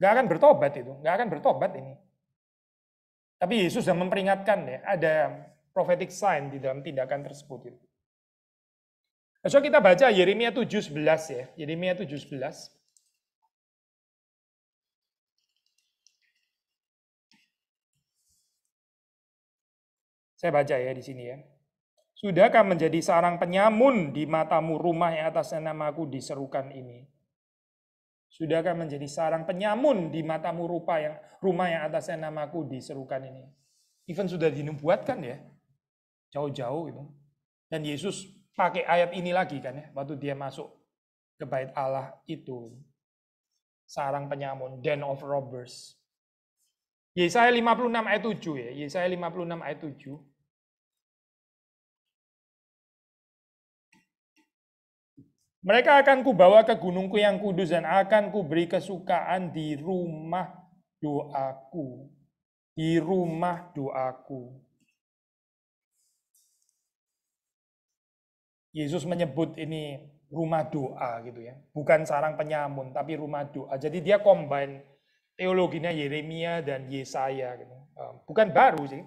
nggak akan bertobat itu nggak akan bertobat ini tapi Yesus sudah memperingatkan ya ada prophetic sign di dalam tindakan tersebut gitu. Nah, Besok kita baca Yeremia 7:11 ya. Yeremia 7:11. Saya baca ya di sini ya. Sudahkah menjadi sarang penyamun di matamu rumah yang atasnya namaku diserukan ini? Sudahkah menjadi sarang penyamun di matamu rupa yang rumah yang atasnya namaku diserukan ini? Even sudah dinubuatkan ya, jauh-jauh itu. Dan Yesus pakai ayat ini lagi kan ya, waktu dia masuk ke bait Allah itu sarang penyamun, den of robbers. Yesaya 56 ayat 7 ya, Yesaya 56 ayat 7. Mereka akan kubawa ke gunungku yang kudus dan akan kuberi kesukaan di rumah doaku. Di rumah doaku. Yesus menyebut ini rumah doa gitu ya. Bukan sarang penyamun, tapi rumah doa. Jadi dia combine teologinya Yeremia dan Yesaya gitu. Ehm, bukan baru sih,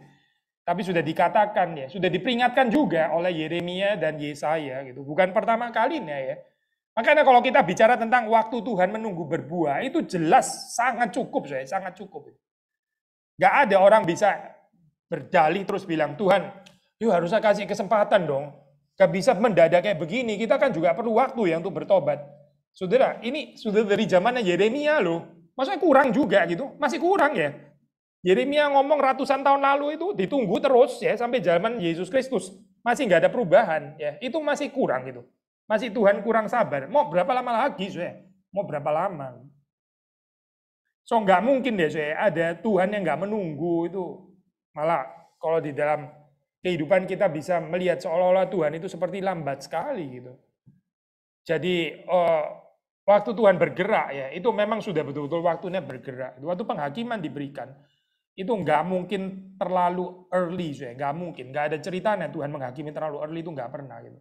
tapi sudah dikatakan ya, sudah diperingatkan juga oleh Yeremia dan Yesaya gitu. Bukan pertama kalinya ya. Makanya kalau kita bicara tentang waktu Tuhan menunggu berbuah, itu jelas sangat cukup, saya sangat cukup. Gak ada orang bisa berdalih terus bilang, Tuhan, yuk harusnya kasih kesempatan dong Gak bisa mendadak kayak begini, kita kan juga perlu waktu ya untuk bertobat. Saudara, ini sudah dari zamannya Yeremia loh. Maksudnya kurang juga gitu, masih kurang ya. Yeremia ngomong ratusan tahun lalu itu ditunggu terus ya sampai zaman Yesus Kristus. Masih nggak ada perubahan ya, itu masih kurang gitu. Masih Tuhan kurang sabar. Mau berapa lama lagi, saya? Mau berapa lama? So nggak mungkin deh, saya ada Tuhan yang nggak menunggu itu. Malah kalau di dalam kehidupan kita bisa melihat seolah-olah Tuhan itu seperti lambat sekali gitu. Jadi eh, waktu Tuhan bergerak ya, itu memang sudah betul-betul waktunya bergerak. Waktu penghakiman diberikan, itu nggak mungkin terlalu early, ya. nggak mungkin, nggak ada ceritanya Tuhan menghakimi terlalu early itu nggak pernah gitu.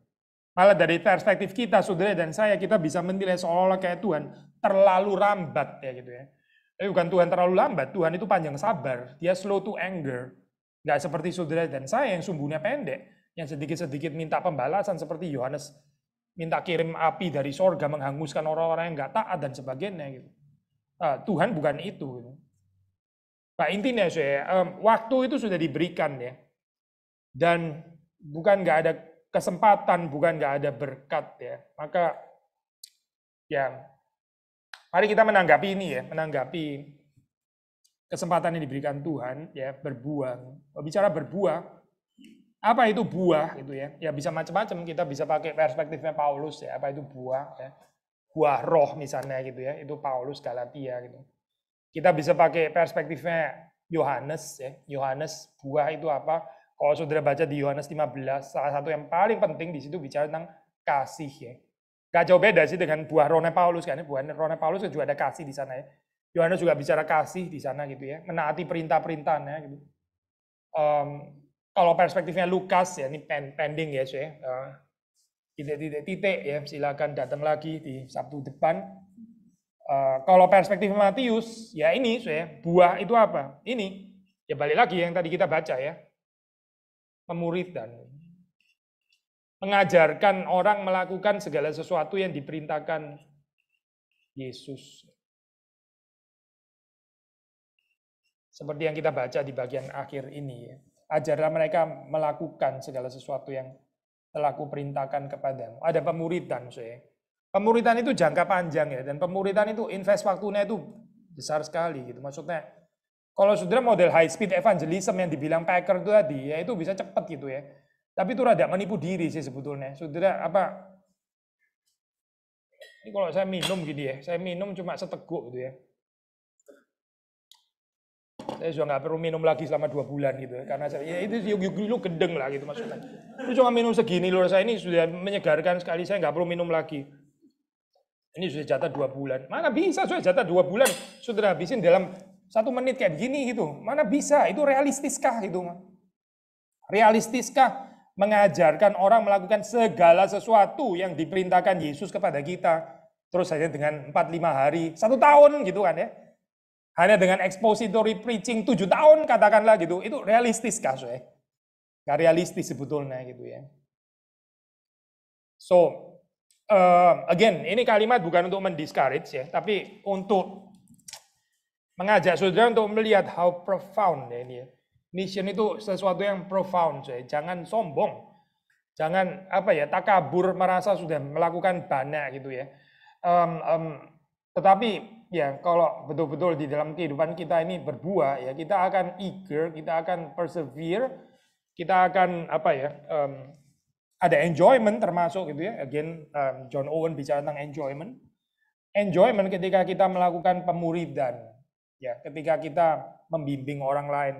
Malah dari perspektif kita, saudara dan saya, kita bisa menilai seolah-olah kayak Tuhan terlalu lambat ya gitu ya. Tapi bukan Tuhan terlalu lambat, Tuhan itu panjang sabar, dia slow to anger. Nggak seperti saudara dan saya yang sumbunya pendek, yang sedikit-sedikit minta pembalasan seperti Yohanes minta kirim api dari sorga menghanguskan orang-orang yang nggak taat dan sebagainya gitu. Ah, Tuhan bukan itu. Gitu. Nah intinya saya waktu itu sudah diberikan ya dan bukan nggak ada kesempatan, bukan nggak ada berkat ya. Maka yang mari kita menanggapi ini ya, menanggapi kesempatan yang diberikan Tuhan ya berbuah. Bicara berbuah, apa itu buah gitu ya? Ya bisa macam-macam. Kita bisa pakai perspektifnya Paulus ya. Apa itu buah? Ya. Buah roh misalnya gitu ya. Itu Paulus Galatia gitu. Kita bisa pakai perspektifnya Yohanes ya. Yohanes buah itu apa? Kalau saudara baca di Yohanes 15, salah satu yang paling penting di situ bicara tentang kasih ya. Gak jauh beda sih dengan buah rohnya Paulus kan. Ya. Buah rohnya Paulus kan juga ada kasih di sana ya. Yohanes juga bicara kasih di sana gitu ya, menaati perintah-perintahnya gitu. Um, kalau perspektifnya Lukas ya ini pending ya saya. Eh, titik-titik-titik ya silakan datang lagi di Sabtu depan. Uh, kalau perspektif Matius ya ini sih, buah itu apa? Ini ya balik lagi yang tadi kita baca ya. dan Mengajarkan orang melakukan segala sesuatu yang diperintahkan Yesus. Seperti yang kita baca di bagian akhir ini. Ya. Ajarlah mereka melakukan segala sesuatu yang telah kuperintahkan kepadamu. Ada pemuritan, saya. Pemuritan itu jangka panjang ya, dan pemuritan itu invest waktunya itu besar sekali gitu. Maksudnya kalau saudara model high speed evangelism yang dibilang Packer itu tadi, ya itu bisa cepat gitu ya. Tapi itu rada menipu diri sih sebetulnya. Saudara apa? Ini kalau saya minum gitu ya, saya minum cuma seteguk gitu ya saya eh, sudah nggak perlu minum lagi selama dua bulan gitu karena saya ya itu lu gedeng lah gitu maksudnya lu cuma minum segini lu saya ini sudah menyegarkan sekali saya nggak perlu minum lagi ini sudah jatah dua bulan mana bisa sudah jatah dua bulan sudah habisin dalam satu menit kayak gini gitu mana bisa itu realistiskah gitu realistiskah mengajarkan orang melakukan segala sesuatu yang diperintahkan Yesus kepada kita terus saja dengan empat lima hari satu tahun gitu kan ya hanya dengan expository preaching 7 tahun katakanlah gitu, itu realistis kah saya Gak realistis sebetulnya gitu ya. So, uh, again, ini kalimat bukan untuk mendiscourage ya, tapi untuk mengajak saudara untuk melihat how profound ya ini ya. Mission itu sesuatu yang profound saya Jangan sombong. Jangan apa ya, takabur merasa sudah melakukan banyak gitu ya. Um, um, tetapi ya kalau betul-betul di dalam kehidupan kita ini berbuah ya kita akan eager, kita akan persevere, kita akan apa ya um, ada enjoyment termasuk gitu ya. Again um, John Owen bicara tentang enjoyment. Enjoyment ketika kita melakukan pemuridan ya, ketika kita membimbing orang lain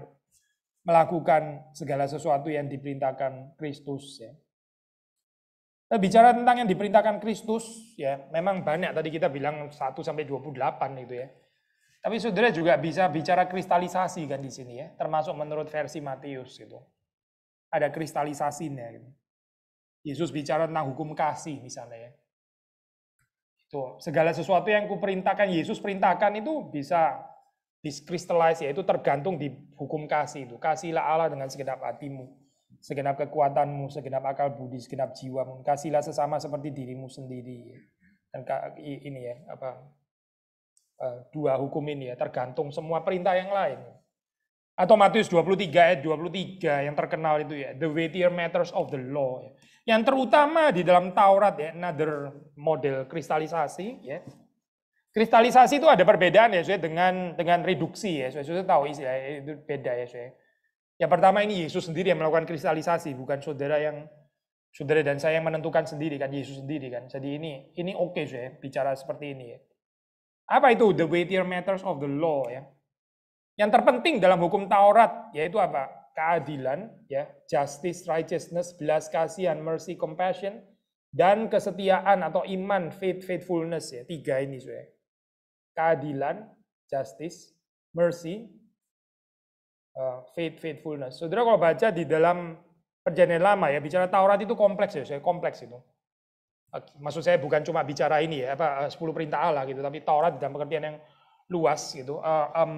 melakukan segala sesuatu yang diperintahkan Kristus ya. Nah, bicara tentang yang diperintahkan Kristus, ya memang banyak tadi kita bilang 1 sampai 28 itu ya. Tapi saudara juga bisa bicara kristalisasi kan di sini ya, termasuk menurut versi Matius gitu. Ada kristalisasinya gitu. Yesus bicara tentang hukum kasih misalnya ya. Itu segala sesuatu yang kuperintahkan Yesus perintahkan itu bisa diskristalisasi yaitu tergantung di hukum kasih itu. Kasihilah Allah dengan segenap hatimu, segenap kekuatanmu, segenap akal budi, segenap jiwa, Kasihlah sesama seperti dirimu sendiri. Dan ini ya, apa eh, dua hukum ini ya, tergantung semua perintah yang lain. Atau Matius 23 ayat 23 yang terkenal itu ya, the weightier matters of the law. Yang terutama di dalam Taurat ya, another model kristalisasi ya. Kristalisasi itu ada perbedaan ya, saya dengan dengan reduksi ya, saya sudah tahu istilah ya, itu beda ya, saya yang pertama ini Yesus sendiri yang melakukan kristalisasi, bukan saudara yang saudara dan saya yang menentukan sendiri kan Yesus sendiri kan. Jadi ini ini oke okay, ya, bicara seperti ini ya. Apa itu the weightier matters of the law ya? Yang terpenting dalam hukum Taurat yaitu apa? Keadilan ya, justice, righteousness, belas kasihan, mercy, compassion dan kesetiaan atau iman, faith, faithfulness ya. Tiga ini sih Keadilan, justice, mercy, Eh, faith faithfulness. Saudara kalau baca di dalam perjanjian lama ya bicara Taurat itu kompleks ya, saya kompleks itu. Maksud saya bukan cuma bicara ini ya apa 10 eh, perintah Allah gitu, tapi Taurat dalam pengertian yang luas gitu. Uh, eh, um,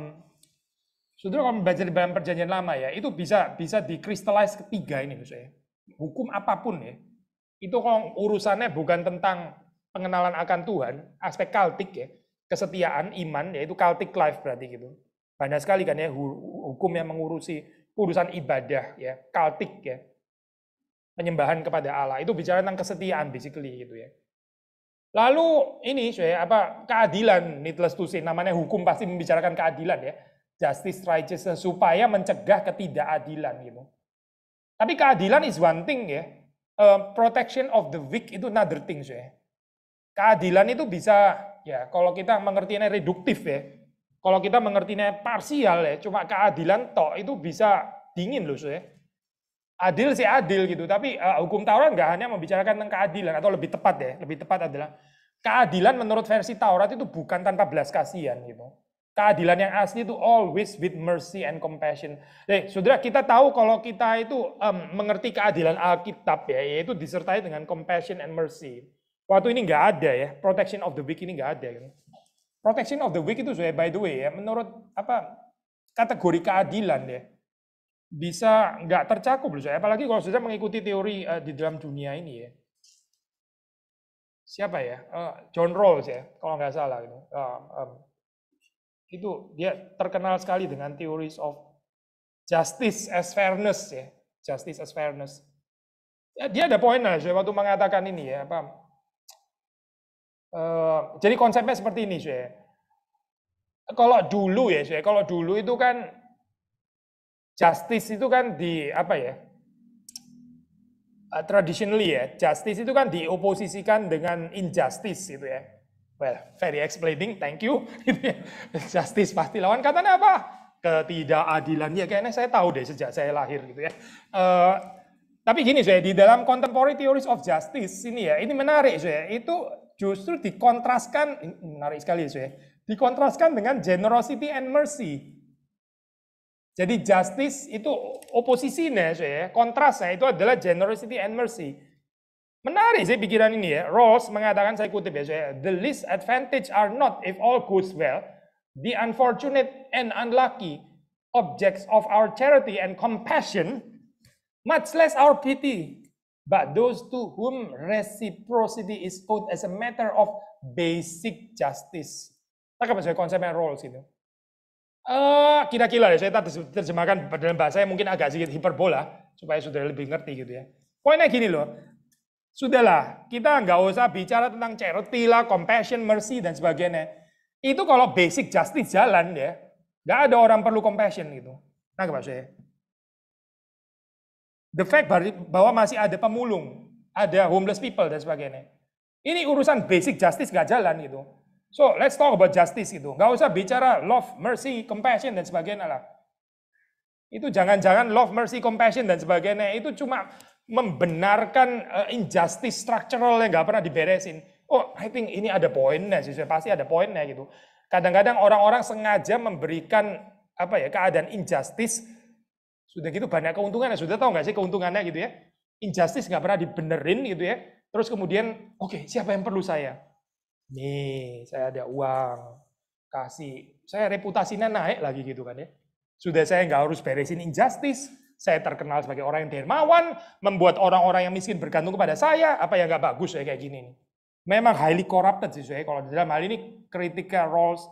saudara kalau membaca di dalam perjanjian lama ya itu bisa bisa dikristalize ketiga ini saya. Hukum apapun ya itu kalau urusannya bukan tentang pengenalan akan Tuhan, aspek kaltik ya, kesetiaan, iman, yaitu kaltik life berarti gitu. Banyak sekali kan ya hukum yang mengurusi urusan ibadah ya, kaltik ya. Penyembahan kepada Allah itu bicara tentang kesetiaan basically gitu ya. Lalu ini saya apa keadilan needless to say namanya hukum pasti membicarakan keadilan ya. Justice righteousness supaya mencegah ketidakadilan gitu. Tapi keadilan is one thing ya. Um, protection of the weak itu another thing saya. Keadilan itu bisa ya kalau kita mengerti ini reduktif ya. Kalau kita mengertinya parsial ya, cuma keadilan tok itu bisa dingin loh saya. Adil sih adil gitu, tapi uh, hukum Taurat nggak hanya membicarakan tentang keadilan atau lebih tepat ya, lebih tepat adalah keadilan menurut versi Taurat itu bukan tanpa belas kasihan gitu. Keadilan yang asli itu always with mercy and compassion. Jadi, eh, saudara kita tahu kalau kita itu um, mengerti keadilan Alkitab ya, yaitu disertai dengan compassion and mercy. Waktu ini nggak ada ya, protection of the weak ini nggak ada. Gitu protection of the weak itu sudah by the way ya menurut apa kategori keadilan ya bisa nggak tercakup loh saya apalagi kalau sudah mengikuti teori uh, di dalam dunia ini ya siapa ya uh, John Rawls ya kalau nggak salah ini Uh, um, itu dia terkenal sekali dengan theories of justice as fairness ya justice as fairness ya, dia ada poinnya waktu mengatakan ini ya apa Eh, jadi konsepnya seperti ini, saya. Kalau dulu ya, saya. Kalau dulu itu kan justice itu kan di apa ya? Eh, traditionally ya, justice itu kan dioposisikan dengan injustice gitu ya. Well, very explaining, thank you. Gitu ya. justice pasti lawan katanya apa? Ketidakadilan. Ya kayaknya saya tahu deh sejak saya lahir gitu ya. Uh, tapi gini saya di dalam contemporary theories of justice ini ya, ini menarik saya. Itu justru dikontraskan, menarik sekali ya, dikontraskan dengan generosity and mercy. Jadi justice itu oposisinya, ya, kontrasnya itu adalah generosity and mercy. Menarik sih pikiran ini ya. Ross mengatakan, saya kutip ya, ya, the least advantage are not if all goes well, the unfortunate and unlucky objects of our charity and compassion, much less our pity. But those to whom reciprocity is owed as a matter of basic justice. apa sesuai konsep yang roles itu. Uh, ah, kira-kira ya, saya terjemahkan dalam bahasa yang mungkin agak sedikit hiperbola, supaya sudah lebih ngerti gitu ya. Poinnya gini loh, sudahlah kita nggak usah bicara tentang charity lah, compassion, mercy, dan sebagainya. Itu kalau basic justice jalan ya, nggak ada orang perlu compassion gitu. Nah, maksud saya the fact bahwa masih ada pemulung, ada homeless people dan sebagainya. Ini urusan basic justice gak jalan gitu. So let's talk about justice gitu. Gak usah bicara love, mercy, compassion dan sebagainya lah. Itu jangan-jangan love, mercy, compassion dan sebagainya itu cuma membenarkan uh, injustice structural yang gak pernah diberesin. Oh, I think ini ada poinnya sih, pasti ada poinnya gitu. Kadang-kadang orang-orang sengaja memberikan apa ya keadaan injustice sudah gitu banyak keuntungan, ya. sudah tahu nggak sih keuntungannya gitu ya. Injustice nggak pernah dibenerin gitu ya. Terus kemudian, oke okay, siapa yang perlu saya? Nih, saya ada uang, kasih. Saya reputasinya naik lagi gitu kan ya. Sudah saya nggak harus beresin injustice, saya terkenal sebagai orang yang dermawan, membuat orang-orang yang miskin bergantung kepada saya, apa yang nggak bagus ya kayak gini nih. Memang highly corrupted sih, saya kalau dalam hal ini critical roles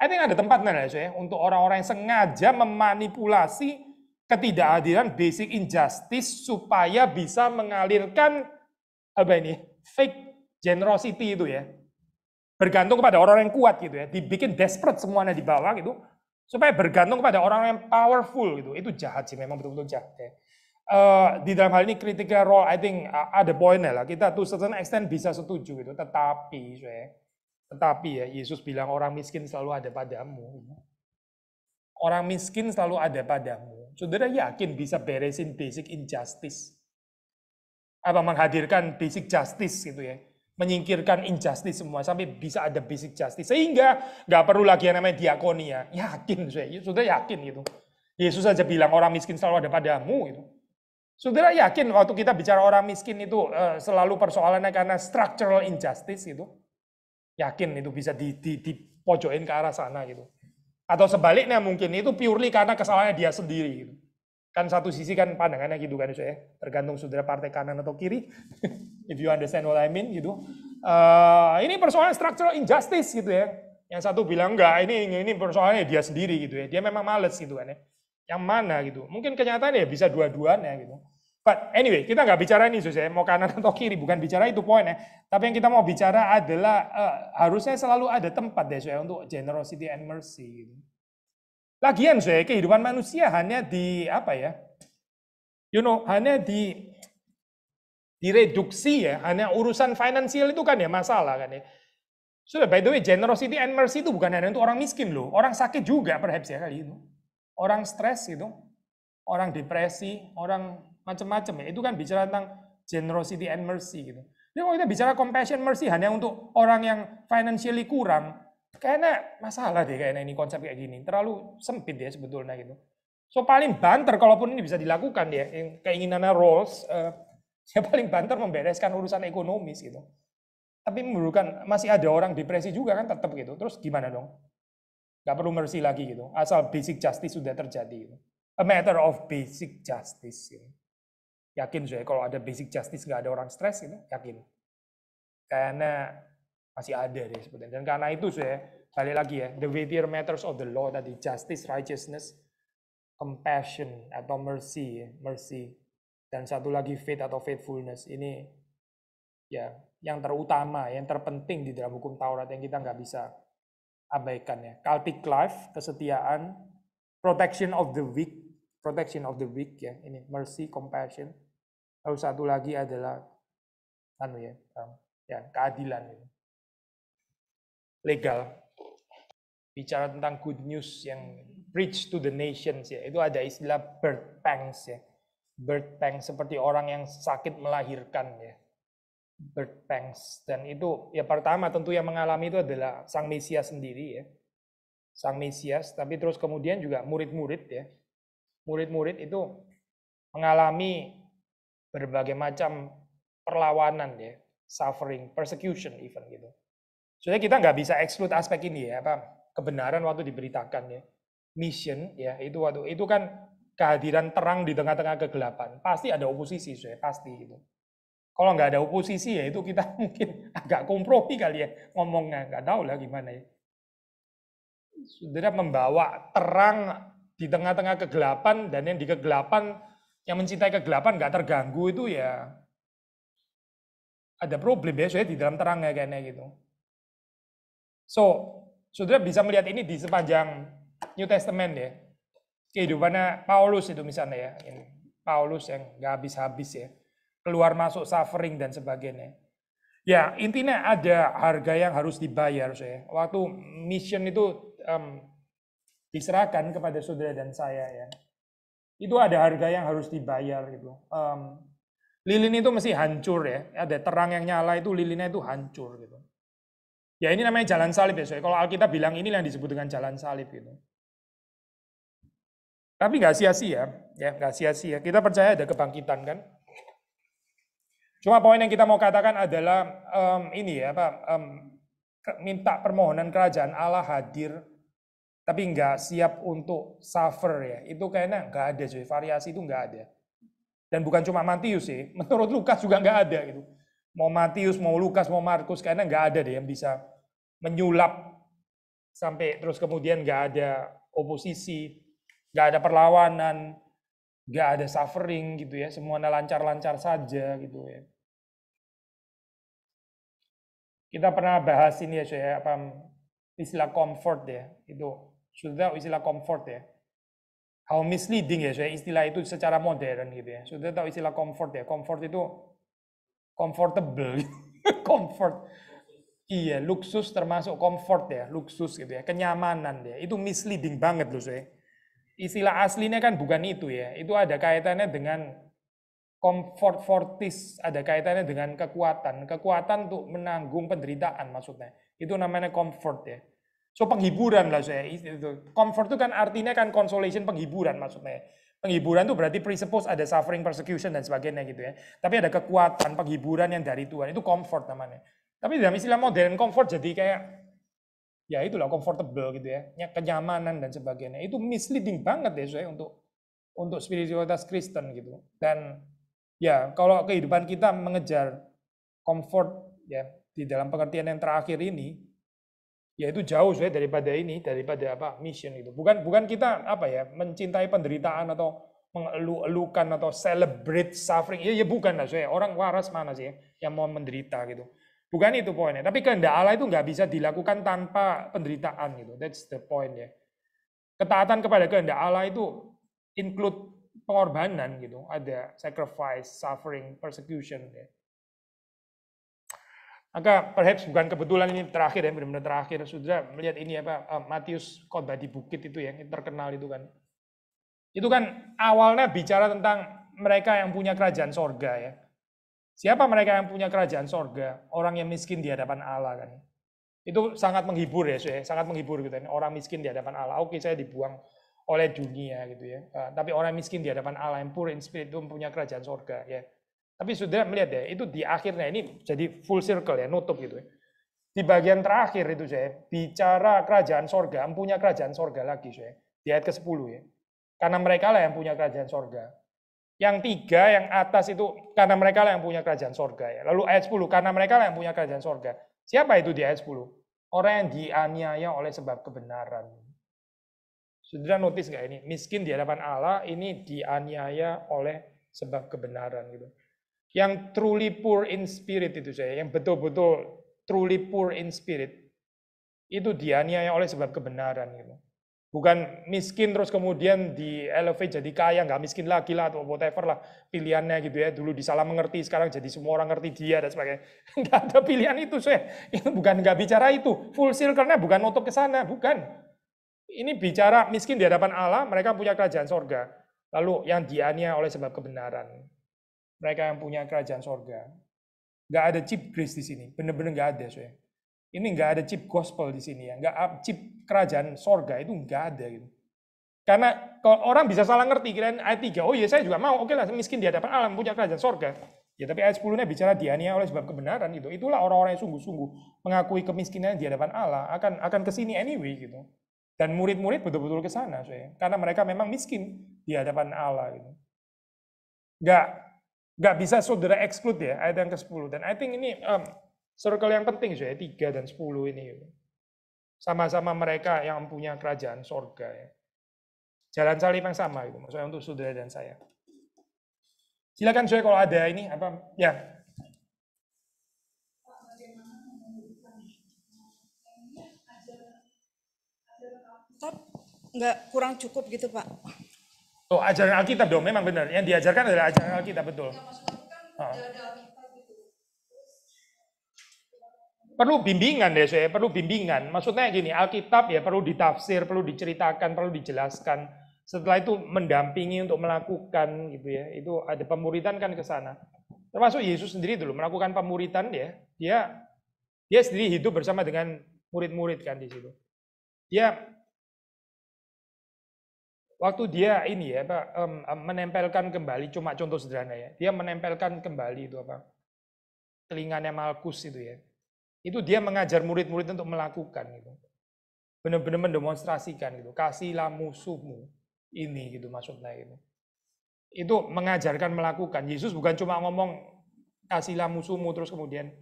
I think ada tempatnya lah ya, untuk orang-orang yang sengaja memanipulasi ketidakadilan basic injustice supaya bisa mengalirkan apa ini fake generosity itu ya bergantung kepada orang yang kuat gitu ya dibikin desperate semuanya di bawah gitu supaya bergantung kepada orang yang powerful gitu itu jahat sih memang betul-betul jahat ya. Uh, di dalam hal ini critical role I think uh, ada poinnya lah kita to certain extent bisa setuju gitu tetapi ya, tetapi ya Yesus bilang orang miskin selalu ada padamu orang miskin selalu ada padamu Saudara yakin bisa beresin basic injustice? Apa menghadirkan basic justice gitu ya? Menyingkirkan injustice semua sampai bisa ada basic justice. Sehingga nggak perlu lagi yang namanya diakonia. Yakin saya, saudara yakin gitu. Yesus saja bilang orang miskin selalu ada padamu gitu. Saudara yakin waktu kita bicara orang miskin itu eh, selalu persoalannya karena structural injustice gitu. Yakin itu bisa di, di, ke arah sana gitu. Atau sebaliknya mungkin itu purely karena kesalahannya dia sendiri. Gitu. Kan satu sisi kan pandangannya gitu kan ya, tergantung saudara partai kanan atau kiri. If you understand what I mean gitu. Uh, ini persoalan structural injustice gitu ya. Yang satu bilang enggak, ini ini persoalannya dia sendiri gitu ya. Dia memang males gitu kan ya. Yang mana gitu. Mungkin kenyataannya bisa dua-duanya gitu. But anyway, kita nggak bicara ini Sus ya, mau kanan atau kiri, bukan bicara itu poinnya. Tapi yang kita mau bicara adalah uh, harusnya selalu ada tempat deh Sus ya untuk generosity and mercy. Lagian Sus ya, kehidupan manusia hanya di apa ya? You know, hanya di direduksi ya, hanya urusan finansial itu kan ya masalah kan ya. Sudah, by the way, generosity and mercy itu bukan hanya untuk orang miskin loh, orang sakit juga perhaps ya kali itu. Orang stres itu. orang depresi, orang macam-macam ya. Itu kan bicara tentang generosity and mercy gitu. Jadi kalau kita bicara compassion mercy hanya untuk orang yang financially kurang, kayaknya masalah deh kayaknya ini konsep kayak gini. Terlalu sempit ya sebetulnya gitu. So paling banter kalaupun ini bisa dilakukan ya, keinginannya Rawls, uh, eh, ya paling banter membereskan urusan ekonomis gitu. Tapi memerlukan, masih ada orang depresi juga kan tetap gitu. Terus gimana dong? Gak perlu mercy lagi gitu. Asal basic justice sudah terjadi. Gitu. A matter of basic justice. Gitu. Yakin sudah ya, kalau ada basic justice nggak ada orang stres gitu yakin. Karena masih ada deh sebetulnya. Dan karena itu sudah ya, balik lagi ya, the weightier matters of the law tadi justice, righteousness, compassion atau mercy, ya, mercy. Dan satu lagi faith atau faithfulness. Ini ya yang terutama, yang terpenting di dalam hukum Taurat yang kita nggak bisa abaikan ya. Cultic life, kesetiaan, protection of the weak, protection of the weak ya. Ini mercy, compassion, Lalu satu lagi adalah anu ya, ya keadilan ini, Legal. Bicara tentang good news yang preach to the nations ya. Itu ada istilah birth pangs ya. Birth pangs seperti orang yang sakit melahirkan ya. Birth pangs dan itu ya pertama tentu yang mengalami itu adalah sang Mesias sendiri ya. Sang Mesias tapi terus kemudian juga murid-murid ya. Murid-murid itu mengalami berbagai macam perlawanan ya, suffering, persecution even gitu. Soalnya kita nggak bisa exclude aspek ini ya, apa kebenaran waktu diberitakan ya, mission ya itu waktu itu kan kehadiran terang di tengah-tengah kegelapan pasti ada oposisi sih pasti gitu. Kalau nggak ada oposisi ya itu kita mungkin agak kompromi kali ya ngomongnya nggak tahu lah gimana ya. Sudah membawa terang di tengah-tengah kegelapan dan yang di kegelapan yang mencintai kegelapan nggak terganggu itu ya ada problem ya, saya di dalam terang ya kayaknya gitu. So, saudara bisa melihat ini di sepanjang New Testament ya. Kehidupannya Paulus itu misalnya ya. Ini. Paulus yang nggak habis-habis ya. Keluar masuk suffering dan sebagainya. Ya, intinya ada harga yang harus dibayar saya. Waktu mission itu um, diserahkan kepada saudara dan saya ya itu ada harga yang harus dibayar gitu. Um, lilin itu mesti hancur ya, ada terang yang nyala itu lilinnya itu hancur gitu. Ya ini namanya jalan salib ya, so. kalau Alkitab bilang ini yang disebut dengan jalan salib gitu. Tapi nggak sia-sia, ya nggak sia-sia. Kita percaya ada kebangkitan kan. Cuma poin yang kita mau katakan adalah um, ini ya, Pak, um, minta permohonan kerajaan Allah hadir tapi nggak siap untuk suffer ya. Itu kayaknya nggak ada cuy, variasi itu nggak ada. Dan bukan cuma Matius sih, menurut Lukas juga nggak ada gitu. Mau Matius, mau Lukas, mau Markus, kayaknya nggak ada deh yang bisa menyulap sampai terus kemudian nggak ada oposisi, nggak ada perlawanan, nggak ada suffering gitu ya, semuanya lancar-lancar saja gitu ya. Kita pernah bahas ini ya, cuy, ya, apa istilah comfort ya, itu sudah istilah comfort ya. How misleading ya, saya eh, istilah itu secara modern gitu ya. Eh. Sudah tahu istilah comfort ya. Comfort itu comfortable, comfort. Iya, luksus termasuk comfort ya, luksus gitu ya, kenyamanan ya. Itu misleading banget loh, saya. Istilah aslinya kan bukan itu ya. Itu ada kaitannya dengan comfort fortis ada kaitannya dengan kekuatan. Kekuatan untuk menanggung penderitaan maksudnya. Itu namanya comfort ya. So penghiburan lah saya itu. Comfort itu kan artinya kan consolation penghiburan maksudnya. Penghiburan itu berarti presuppose ada suffering, persecution dan sebagainya gitu ya. Tapi ada kekuatan penghiburan yang dari Tuhan itu comfort namanya. Tapi dalam istilah modern comfort jadi kayak ya itulah comfortable gitu ya, kenyamanan dan sebagainya. Itu misleading banget ya saya untuk untuk spiritualitas Kristen gitu. Dan ya kalau kehidupan kita mengejar comfort ya di dalam pengertian yang terakhir ini ya itu jauh saya daripada ini daripada apa mission itu bukan bukan kita apa ya mencintai penderitaan atau mengeluh-elukan atau celebrate suffering ya ya bukan lah saya orang waras mana sih ya yang mau menderita gitu bukan itu poinnya tapi kehendak Allah itu nggak bisa dilakukan tanpa penderitaan gitu that's the point ya ketaatan kepada kehendak Allah itu include pengorbanan gitu ada sacrifice suffering persecution ya. Maka perhaps bukan kebetulan ini terakhir ya, benar-benar terakhir. Sudah melihat ini apa, uh, Matius khotbah di bukit itu ya, yang terkenal itu kan. Itu kan awalnya bicara tentang mereka yang punya kerajaan sorga ya. Siapa mereka yang punya kerajaan sorga? Orang yang miskin di hadapan Allah kan. Itu sangat menghibur ya, ya. sangat menghibur gitu. Ya. Orang miskin di hadapan Allah. Oke, saya dibuang oleh dunia gitu ya. Uh, tapi orang miskin di hadapan Allah yang pure in spirit itu punya kerajaan sorga ya. Tapi saudara melihat ya, itu di akhirnya ini jadi full circle ya, nutup gitu ya. Di bagian terakhir itu saya bicara kerajaan sorga, punya kerajaan sorga lagi saya. Di ayat ke-10 ya. Karena mereka lah yang punya kerajaan sorga. Yang tiga, yang atas itu karena mereka lah yang punya kerajaan sorga ya. Lalu ayat 10, karena mereka lah yang punya kerajaan sorga. Siapa itu di ayat 10? Orang yang dianiaya oleh sebab kebenaran. Saudara notice nggak ini? Miskin di hadapan Allah ini dianiaya oleh sebab kebenaran gitu. Yang truly poor in spirit itu saya, yang betul-betul truly poor in spirit, itu dianiaya oleh sebab kebenaran. Gitu. Bukan miskin terus kemudian di elevate jadi kaya, nggak miskin lagi lah atau whatever lah pilihannya gitu ya. Dulu disalah mengerti, sekarang jadi semua orang ngerti dia dan sebagainya. Nggak ada pilihan itu saya. Itu bukan nggak bicara itu. Full circle-nya bukan otot ke sana, bukan. Ini bicara miskin di hadapan Allah, mereka punya kerajaan sorga. Lalu yang dianiaya oleh sebab kebenaran mereka yang punya kerajaan sorga. Nggak ada chip grace di sini, bener-bener nggak ada. Soalnya. Ini nggak ada chip gospel di sini ya, nggak chip kerajaan sorga itu nggak ada gitu. Karena kalau orang bisa salah ngerti, kira ayat 3, oh iya saya juga mau, oke lah miskin di hadapan alam, punya kerajaan sorga. Ya tapi ayat 10-nya bicara dianiaya oleh sebab kebenaran gitu. Itulah orang-orang yang sungguh-sungguh mengakui kemiskinan di hadapan Allah akan akan ke sini anyway gitu. Dan murid-murid betul-betul ke sana, karena mereka memang miskin di hadapan Allah gitu. Gak nggak bisa saudara exclude ya ayat yang ke-10. Dan I think ini um, circle yang penting sih ya, 3 dan 10 ini. Sama-sama mereka yang punya kerajaan sorga ya. Jalan salib yang sama gitu maksudnya untuk saudara dan saya. Silakan saya kalau ada ini apa ya. Nggak kurang cukup gitu Pak. Oh, ajaran Alkitab dong, memang benar. Yang diajarkan adalah ajaran Alkitab, betul. Ya, perlu bimbingan ya, saya perlu bimbingan. Maksudnya gini, Alkitab ya perlu ditafsir, perlu diceritakan, perlu dijelaskan. Setelah itu mendampingi untuk melakukan gitu ya. Itu ada pemuritan kan ke sana. Termasuk Yesus sendiri dulu melakukan pemuritan ya. Dia dia sendiri hidup bersama dengan murid-murid kan di situ. Dia waktu dia ini ya pak um, um, menempelkan kembali cuma contoh sederhana ya dia menempelkan kembali itu apa telinganya Malkus itu ya itu dia mengajar murid-murid untuk melakukan gitu benar-benar mendemonstrasikan gitu kasihlah musuhmu ini gitu maksudnya gitu itu mengajarkan melakukan Yesus bukan cuma ngomong kasihlah musuhmu terus kemudian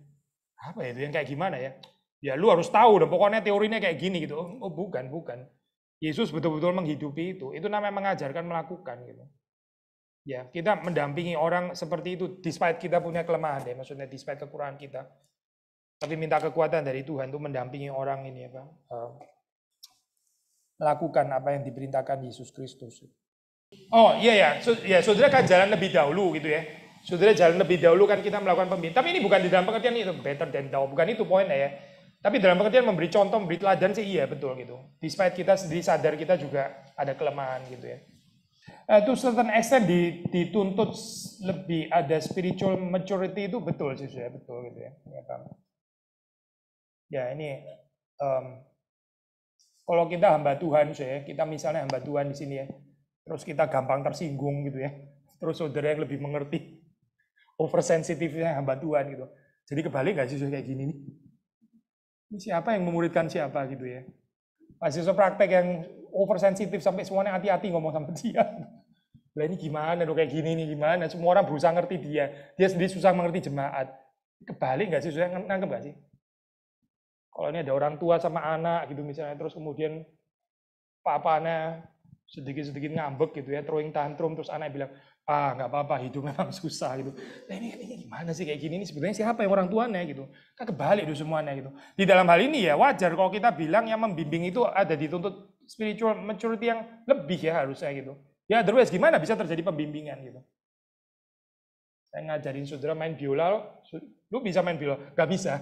apa itu yang kayak gimana ya ya lu harus tahu dan pokoknya teorinya kayak gini gitu oh, oh bukan bukan Yesus betul-betul menghidupi itu. Itu namanya mengajarkan melakukan gitu. Ya, kita mendampingi orang seperti itu despite kita punya kelemahan ya, maksudnya despite kekurangan kita. Tapi minta kekuatan dari Tuhan untuk mendampingi orang ini apa? Uh, melakukan apa yang diperintahkan Yesus Kristus. Oh, iya ya. ya, Saudara kan jalan lebih dahulu gitu ya. Saudara jalan lebih dahulu kan kita melakukan pembinaan. Tapi ini bukan di dalam pengertian itu better than thou, bukan itu poinnya ya. Tapi dalam pengertian memberi contoh, memberi teladan sih iya betul gitu. Despite kita sendiri sadar kita juga ada kelemahan gitu ya. Uh, to certain extent di, dituntut lebih ada spiritual maturity itu betul sih sudah betul gitu ya. Ya, kan. ya ini um, kalau kita hamba Tuhan sih, kita misalnya hamba Tuhan di sini ya, terus kita gampang tersinggung gitu ya, terus saudara yang lebih mengerti oversensitifnya hamba Tuhan gitu. Jadi kebalik nggak sih kayak gini nih? Ini siapa yang memuridkan siapa gitu ya. Mahasiswa praktek yang oversensitif sampai semuanya hati-hati ngomong sama dia. Lah ini gimana dong kayak gini nih gimana? Semua orang berusaha ngerti dia. Dia sendiri susah mengerti jemaat. Kebalik nggak sih? Susah nangkep nggak sih? Kalau ini ada orang tua sama anak gitu misalnya, terus kemudian papanya sedikit-sedikit ngambek gitu ya, throwing tantrum, terus anak bilang, ah nggak apa-apa hidup memang susah gitu. Nah ini, ini gimana sih kayak gini? Ini sebenarnya siapa yang orang tuanya gitu? Kan kebalik itu semuanya gitu. Di dalam hal ini ya wajar kalau kita bilang yang membimbing itu ada dituntut spiritual maturity yang lebih ya harusnya gitu. Ya terus gimana bisa terjadi pembimbingan gitu? Saya ngajarin saudara main biola, lo, lu bisa main biola? Gak bisa.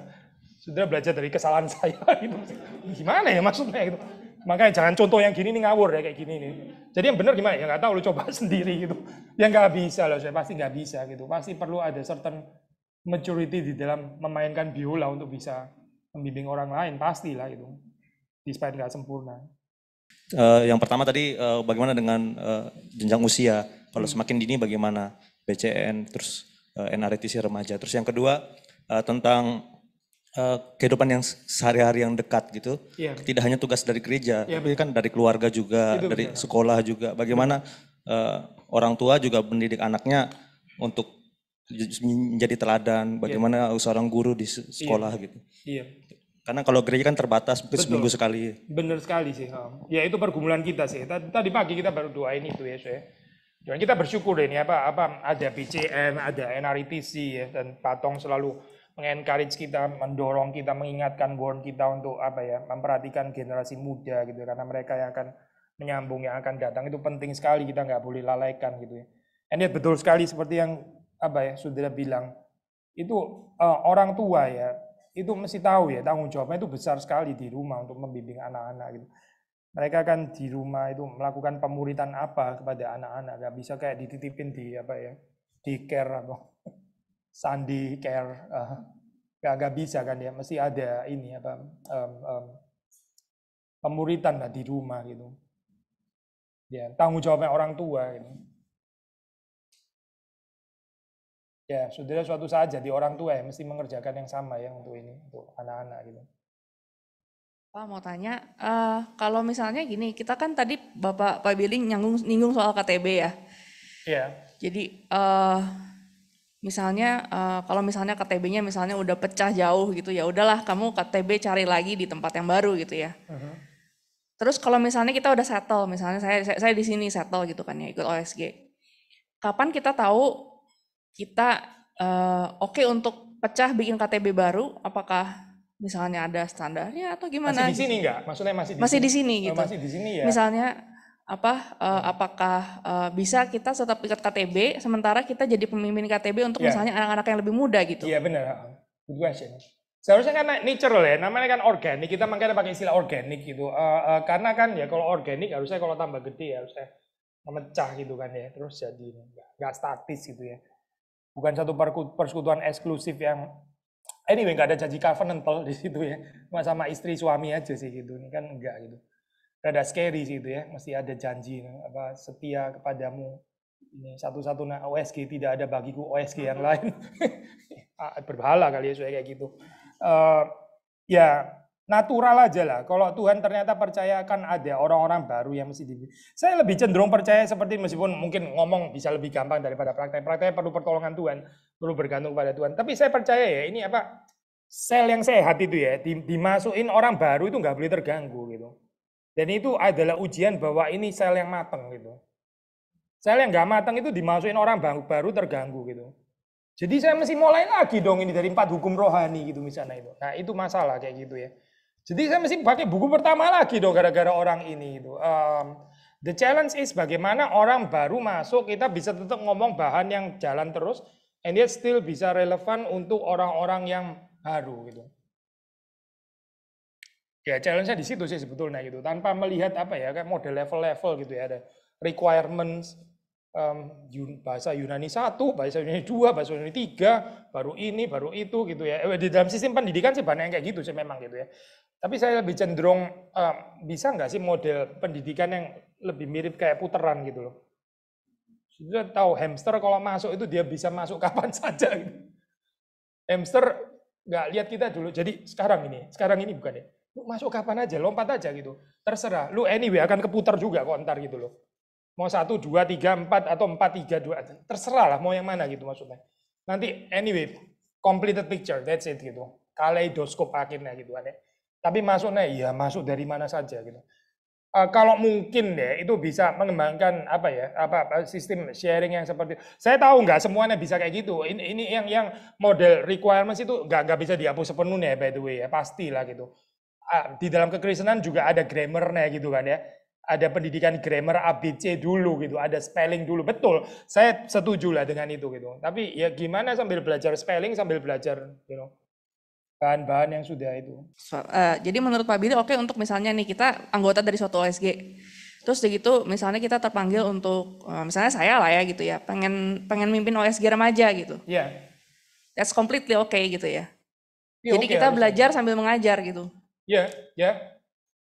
Saudara belajar dari kesalahan saya gitu. Gimana ya maksudnya gitu? Makanya jangan contoh yang gini nih ngawur ya kayak gini nih. Jadi yang benar gimana? Ya nggak tahu lu coba sendiri gitu. Yang nggak bisa loh, saya pasti nggak bisa gitu. Pasti perlu ada certain maturity di dalam memainkan biola untuk bisa membimbing orang lain Pasti lah itu. Despite nggak sempurna. Uh, yang pertama tadi uh, bagaimana dengan uh, jenjang usia? Kalau hmm. semakin dini bagaimana? BCN terus uh, NRTC remaja. Terus yang kedua uh, tentang Eh, kehidupan yang sehari-hari yang dekat gitu. Ya. Tidak hanya tugas dari gereja, ya, tapi kan dari keluarga juga, Itu dari benar. sekolah juga. Bagaimana uh, orang tua juga mendidik anaknya untuk menjadi teladan, iya. bagaimana ya. seorang guru di iya. sekolah ya. gitu. Iya. Karena kalau gereja kan terbatas, mungkin Betul. seminggu sekali. benar sekali sih. Ya itu pergumulan kita sih. Tadi pagi kita baru doain itu ya, Cuman kita bersyukur deh ini apa apa ada BCN, ada NRTC ya dan Patong selalu mengencourage kita, mendorong kita, mengingatkan born kita untuk apa ya, memperhatikan generasi muda gitu karena mereka yang akan menyambung yang akan datang itu penting sekali kita nggak boleh lalaikan gitu ya. Ini betul sekali seperti yang apa ya sudah bilang itu uh, orang tua ya itu mesti tahu ya tanggung jawabnya itu besar sekali di rumah untuk membimbing anak-anak gitu. Mereka kan di rumah itu melakukan pemuritan apa kepada anak-anak, nggak bisa kayak dititipin di apa ya, di care atau sandi care uh, gak, gak bisa kan ya mesti ada ini apa um, um, pemuritan lah di rumah gitu ya tanggung jawabnya orang tua gitu. ya saudara suatu saat jadi orang tua ya mesti mengerjakan yang sama ya untuk ini untuk anak-anak gitu Pak mau tanya, uh, kalau misalnya gini, kita kan tadi Bapak Pak Billy nyanggung, nyinggung soal KTB ya. Iya. Yeah. Jadi uh, misalnya uh, kalau misalnya KTB-nya misalnya udah pecah jauh gitu ya udahlah kamu KTB cari lagi di tempat yang baru gitu ya. Uh-huh. Terus kalau misalnya kita udah settle, misalnya saya saya, saya di sini settle gitu kan ya ikut OSG. Kapan kita tahu kita uh, oke okay untuk pecah bikin KTB baru? Apakah misalnya ada standarnya atau gimana? Masih di sini nggak? Maksudnya masih di masih sini. di sini oh, gitu. Oh, masih di sini ya. Misalnya apa uh, apakah uh, bisa kita tetap ikut KTB sementara kita jadi pemimpin KTB untuk yeah. misalnya anak-anak yang lebih muda gitu. Iya yeah, benar. Good question. Kan Seharusnya kan natural ya, namanya kan organik. Kita makanya pakai istilah organik gitu. Uh, uh, karena kan ya kalau organik harusnya kalau tambah gede ya harusnya memecah gitu kan ya. Terus jadi nggak statis gitu ya. Bukan satu persekutuan eksklusif yang anyway nggak ada janji covenantal di situ ya. Cuma sama istri suami aja sih gitu. Ini kan enggak gitu rada scary sih itu ya mesti ada janji apa setia kepadamu ini satu-satunya satu OSG tidak ada bagiku OSG yang hmm. lain ah, berbahala kali ya kayak gitu uh, ya natural aja lah kalau Tuhan ternyata percaya akan ada orang-orang baru yang mesti di saya lebih cenderung percaya seperti meskipun mungkin ngomong bisa lebih gampang daripada praktek praktek perlu pertolongan Tuhan perlu bergantung kepada Tuhan tapi saya percaya ya ini apa sel yang sehat itu ya dimasukin orang baru itu nggak boleh terganggu gitu dan itu adalah ujian bahwa ini sel yang matang gitu. Sel yang nggak matang itu dimasukin orang baru, baru terganggu gitu. Jadi saya mesti mulai lagi dong ini dari empat hukum rohani gitu misalnya itu. Nah itu masalah kayak gitu ya. Jadi saya mesti pakai buku pertama lagi dong gara-gara orang ini itu. Um, the challenge is bagaimana orang baru masuk kita bisa tetap ngomong bahan yang jalan terus, and yet still bisa relevan untuk orang-orang yang baru gitu ya challenge-nya di situ sih sebetulnya gitu tanpa melihat apa ya kayak model level-level gitu ya ada requirements um, Yun, bahasa Yunani satu bahasa Yunani dua bahasa Yunani tiga baru ini baru itu gitu ya eh, di dalam sistem pendidikan sih banyak yang kayak gitu sih memang gitu ya tapi saya lebih cenderung um, bisa nggak sih model pendidikan yang lebih mirip kayak puteran gitu loh sudah tahu hamster kalau masuk itu dia bisa masuk kapan saja gitu. hamster nggak lihat kita dulu jadi sekarang ini sekarang ini bukan ya Lu masuk kapan aja, lompat aja gitu. Terserah, lu anyway akan keputar juga kok ntar gitu loh. Mau satu, dua, tiga, empat, atau empat, tiga, dua, terserah lah mau yang mana gitu maksudnya. Nanti anyway, completed picture, that's it gitu. Kaleidoskop akhirnya gitu aneh. Tapi masuknya iya masuk dari mana saja gitu. Uh, kalau mungkin deh itu bisa mengembangkan apa ya apa, apa sistem sharing yang seperti saya tahu nggak semuanya bisa kayak gitu ini, ini yang yang model requirements itu nggak nggak bisa dihapus sepenuhnya by the way ya pasti lah gitu di dalam kekristenan juga ada grammarnya gitu kan ya. Ada pendidikan grammar ABC dulu gitu, ada spelling dulu. Betul, saya setuju lah dengan itu gitu. Tapi ya gimana sambil belajar spelling, sambil belajar you know, bahan-bahan yang sudah itu. So, uh, jadi menurut Pak Billy oke okay, untuk misalnya nih kita anggota dari suatu OSG. Terus begitu misalnya kita terpanggil untuk uh, misalnya saya lah ya gitu ya, pengen pengen mimpin OSG remaja gitu. Iya. Yeah. That's completely okay gitu ya. ya jadi okay, kita belajar sambil mengajar gitu. Ya, ya.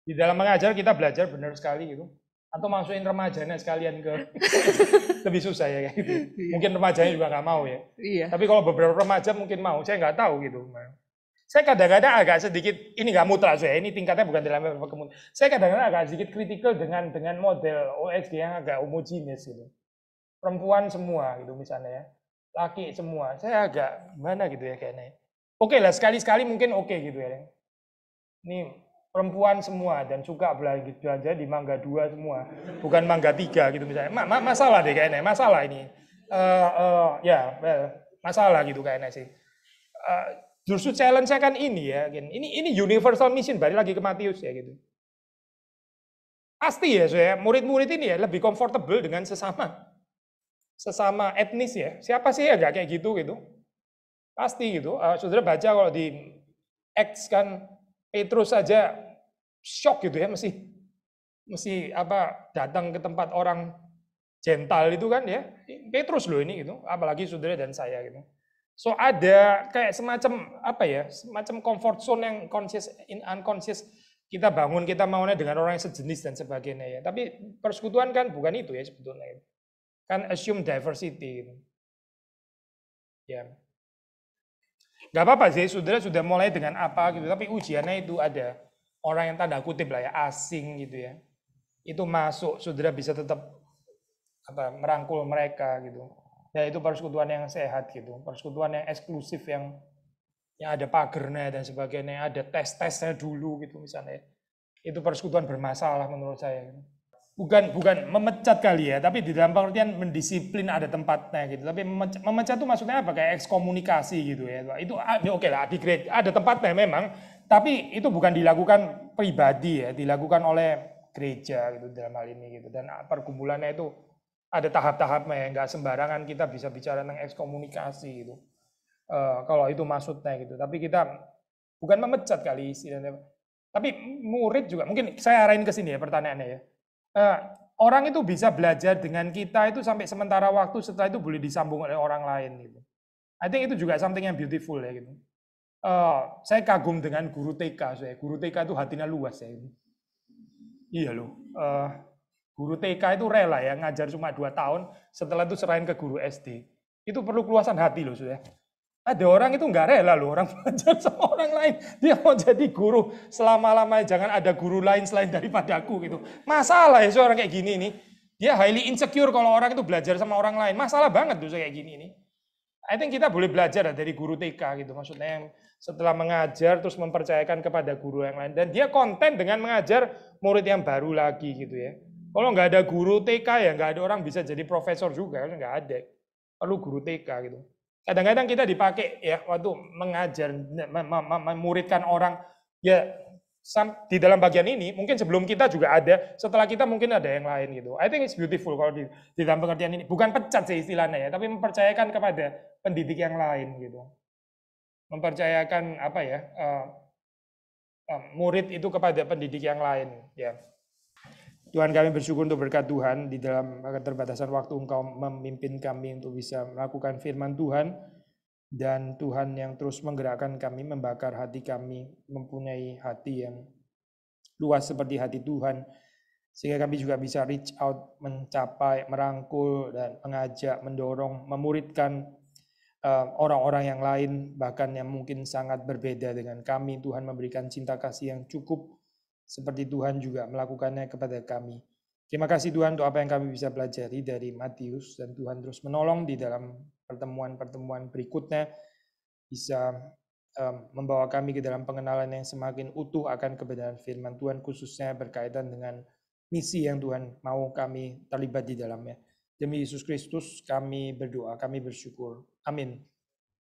Di dalam mengajar kita belajar benar sekali gitu. Atau masukin remajanya sekalian ke lebih susah ya kayak gitu. Iya. Mungkin remajanya juga nggak mau ya. Iya. Tapi kalau beberapa remaja mungkin mau, saya nggak tahu gitu. Saya kadang-kadang agak sedikit ini nggak mutlak saya, ini tingkatnya bukan dalam kemudian. Saya kadang-kadang agak sedikit kritikal dengan dengan model OSG yang agak homogenis gitu. Perempuan semua gitu misalnya ya. Laki semua. Saya agak mana gitu ya kayaknya. Oke okay lah sekali-sekali mungkin oke okay gitu ya. Ini perempuan semua dan suka belajar di Mangga dua semua, bukan Mangga tiga gitu misalnya. Ma ma masalah deh kayaknya, masalah ini. Uh, uh, ya, yeah, masalah gitu kayaknya sih. Uh, eh, justru challenge saya kan ini ya, ini ini universal mission balik lagi ke Matius ya gitu. Pasti ya, saya murid-murid ini ya lebih comfortable dengan sesama, sesama etnis ya. Siapa sih ya gak kayak gitu gitu? Pasti gitu. Uh, saudara baca kalau di Acts kan Petrus saja shock gitu ya, mesti mesti apa datang ke tempat orang gentle itu kan ya. Petrus loh ini gitu, apalagi saudara dan saya gitu. So ada kayak semacam apa ya, semacam comfort zone yang conscious in unconscious kita bangun kita maunya dengan orang yang sejenis dan sebagainya ya. Tapi persekutuan kan bukan itu ya sebetulnya. Kan assume diversity. Gitu. Ya. Gak apa-apa sih, saudara sudah mulai dengan apa gitu, tapi ujiannya itu ada. Orang yang tanda kutip lah ya, asing gitu ya. Itu masuk, saudara bisa tetap apa merangkul mereka gitu. Ya itu persekutuan yang sehat gitu, persekutuan yang eksklusif yang yang ada pagernya dan sebagainya, ada tes-tesnya dulu gitu misalnya. Itu persekutuan bermasalah menurut saya. Gitu bukan bukan memecat kali ya, tapi di dalam pengertian mendisiplin ada tempatnya gitu. Tapi memecat, memecat itu maksudnya apa? Kayak ekskomunikasi gitu ya. Itu ya oke okay lah, grade, ada tempatnya memang, tapi itu bukan dilakukan pribadi ya, dilakukan oleh gereja gitu dalam hal ini gitu. Dan ah, perkumpulannya itu ada tahap-tahapnya ya, nggak sembarangan kita bisa bicara tentang ekskomunikasi gitu. Uh, kalau itu maksudnya gitu. Tapi kita bukan memecat kali istilahnya. Tapi murid juga mungkin saya arahin ke sini ya pertanyaannya ya. Eh, orang itu bisa belajar dengan kita itu sampai sementara waktu setelah itu boleh disambung oleh orang lain gitu. I think itu juga something yang beautiful ya gitu. Uh, saya kagum dengan guru TK saya. Guru TK itu hatinya luas ya. Gitu. Iya loh. Uh, guru TK itu rela ya ngajar cuma dua tahun, setelah itu serahin ke guru SD. Itu perlu keluasan hati loh sudah. Ada orang itu nggak rela loh orang belajar sama orang lain. Dia mau jadi guru selama-lamanya. Jangan ada guru lain selain daripada aku gitu. Masalah ya seorang kayak gini nih. Dia highly insecure kalau orang itu belajar sama orang lain. Masalah banget tuh kayak gini nih. I think kita boleh belajar dari guru TK gitu. Maksudnya yang setelah mengajar terus mempercayakan kepada guru yang lain. Dan dia konten dengan mengajar murid yang baru lagi gitu ya. Kalau nggak ada guru TK ya nggak ada orang bisa jadi profesor juga. Kan, nggak ada. Perlu guru TK gitu. Kadang-kadang kita dipakai ya waktu mengajar, memuridkan orang, ya di dalam bagian ini mungkin sebelum kita juga ada, setelah kita mungkin ada yang lain gitu. I think it's beautiful kalau di, di dalam pengertian ini. Bukan pecat sih istilahnya ya, tapi mempercayakan kepada pendidik yang lain gitu. Mempercayakan apa ya, uh, uh, murid itu kepada pendidik yang lain ya. Tuhan kami bersyukur untuk berkat Tuhan di dalam keterbatasan waktu Engkau memimpin kami untuk bisa melakukan firman Tuhan dan Tuhan yang terus menggerakkan kami, membakar hati kami, mempunyai hati yang luas seperti hati Tuhan sehingga kami juga bisa reach out, mencapai, merangkul dan mengajak, mendorong, memuridkan eh, orang-orang yang lain bahkan yang mungkin sangat berbeda dengan kami. Tuhan memberikan cinta kasih yang cukup seperti Tuhan juga melakukannya kepada kami. Terima kasih Tuhan untuk apa yang kami bisa pelajari dari Matius dan Tuhan terus menolong di dalam pertemuan-pertemuan berikutnya bisa ehm, membawa kami ke dalam pengenalan yang semakin utuh akan kebenaran firman Tuhan khususnya berkaitan dengan misi yang Tuhan mau kami terlibat di dalamnya. Demi Yesus Kristus kami berdoa, kami bersyukur. Amin.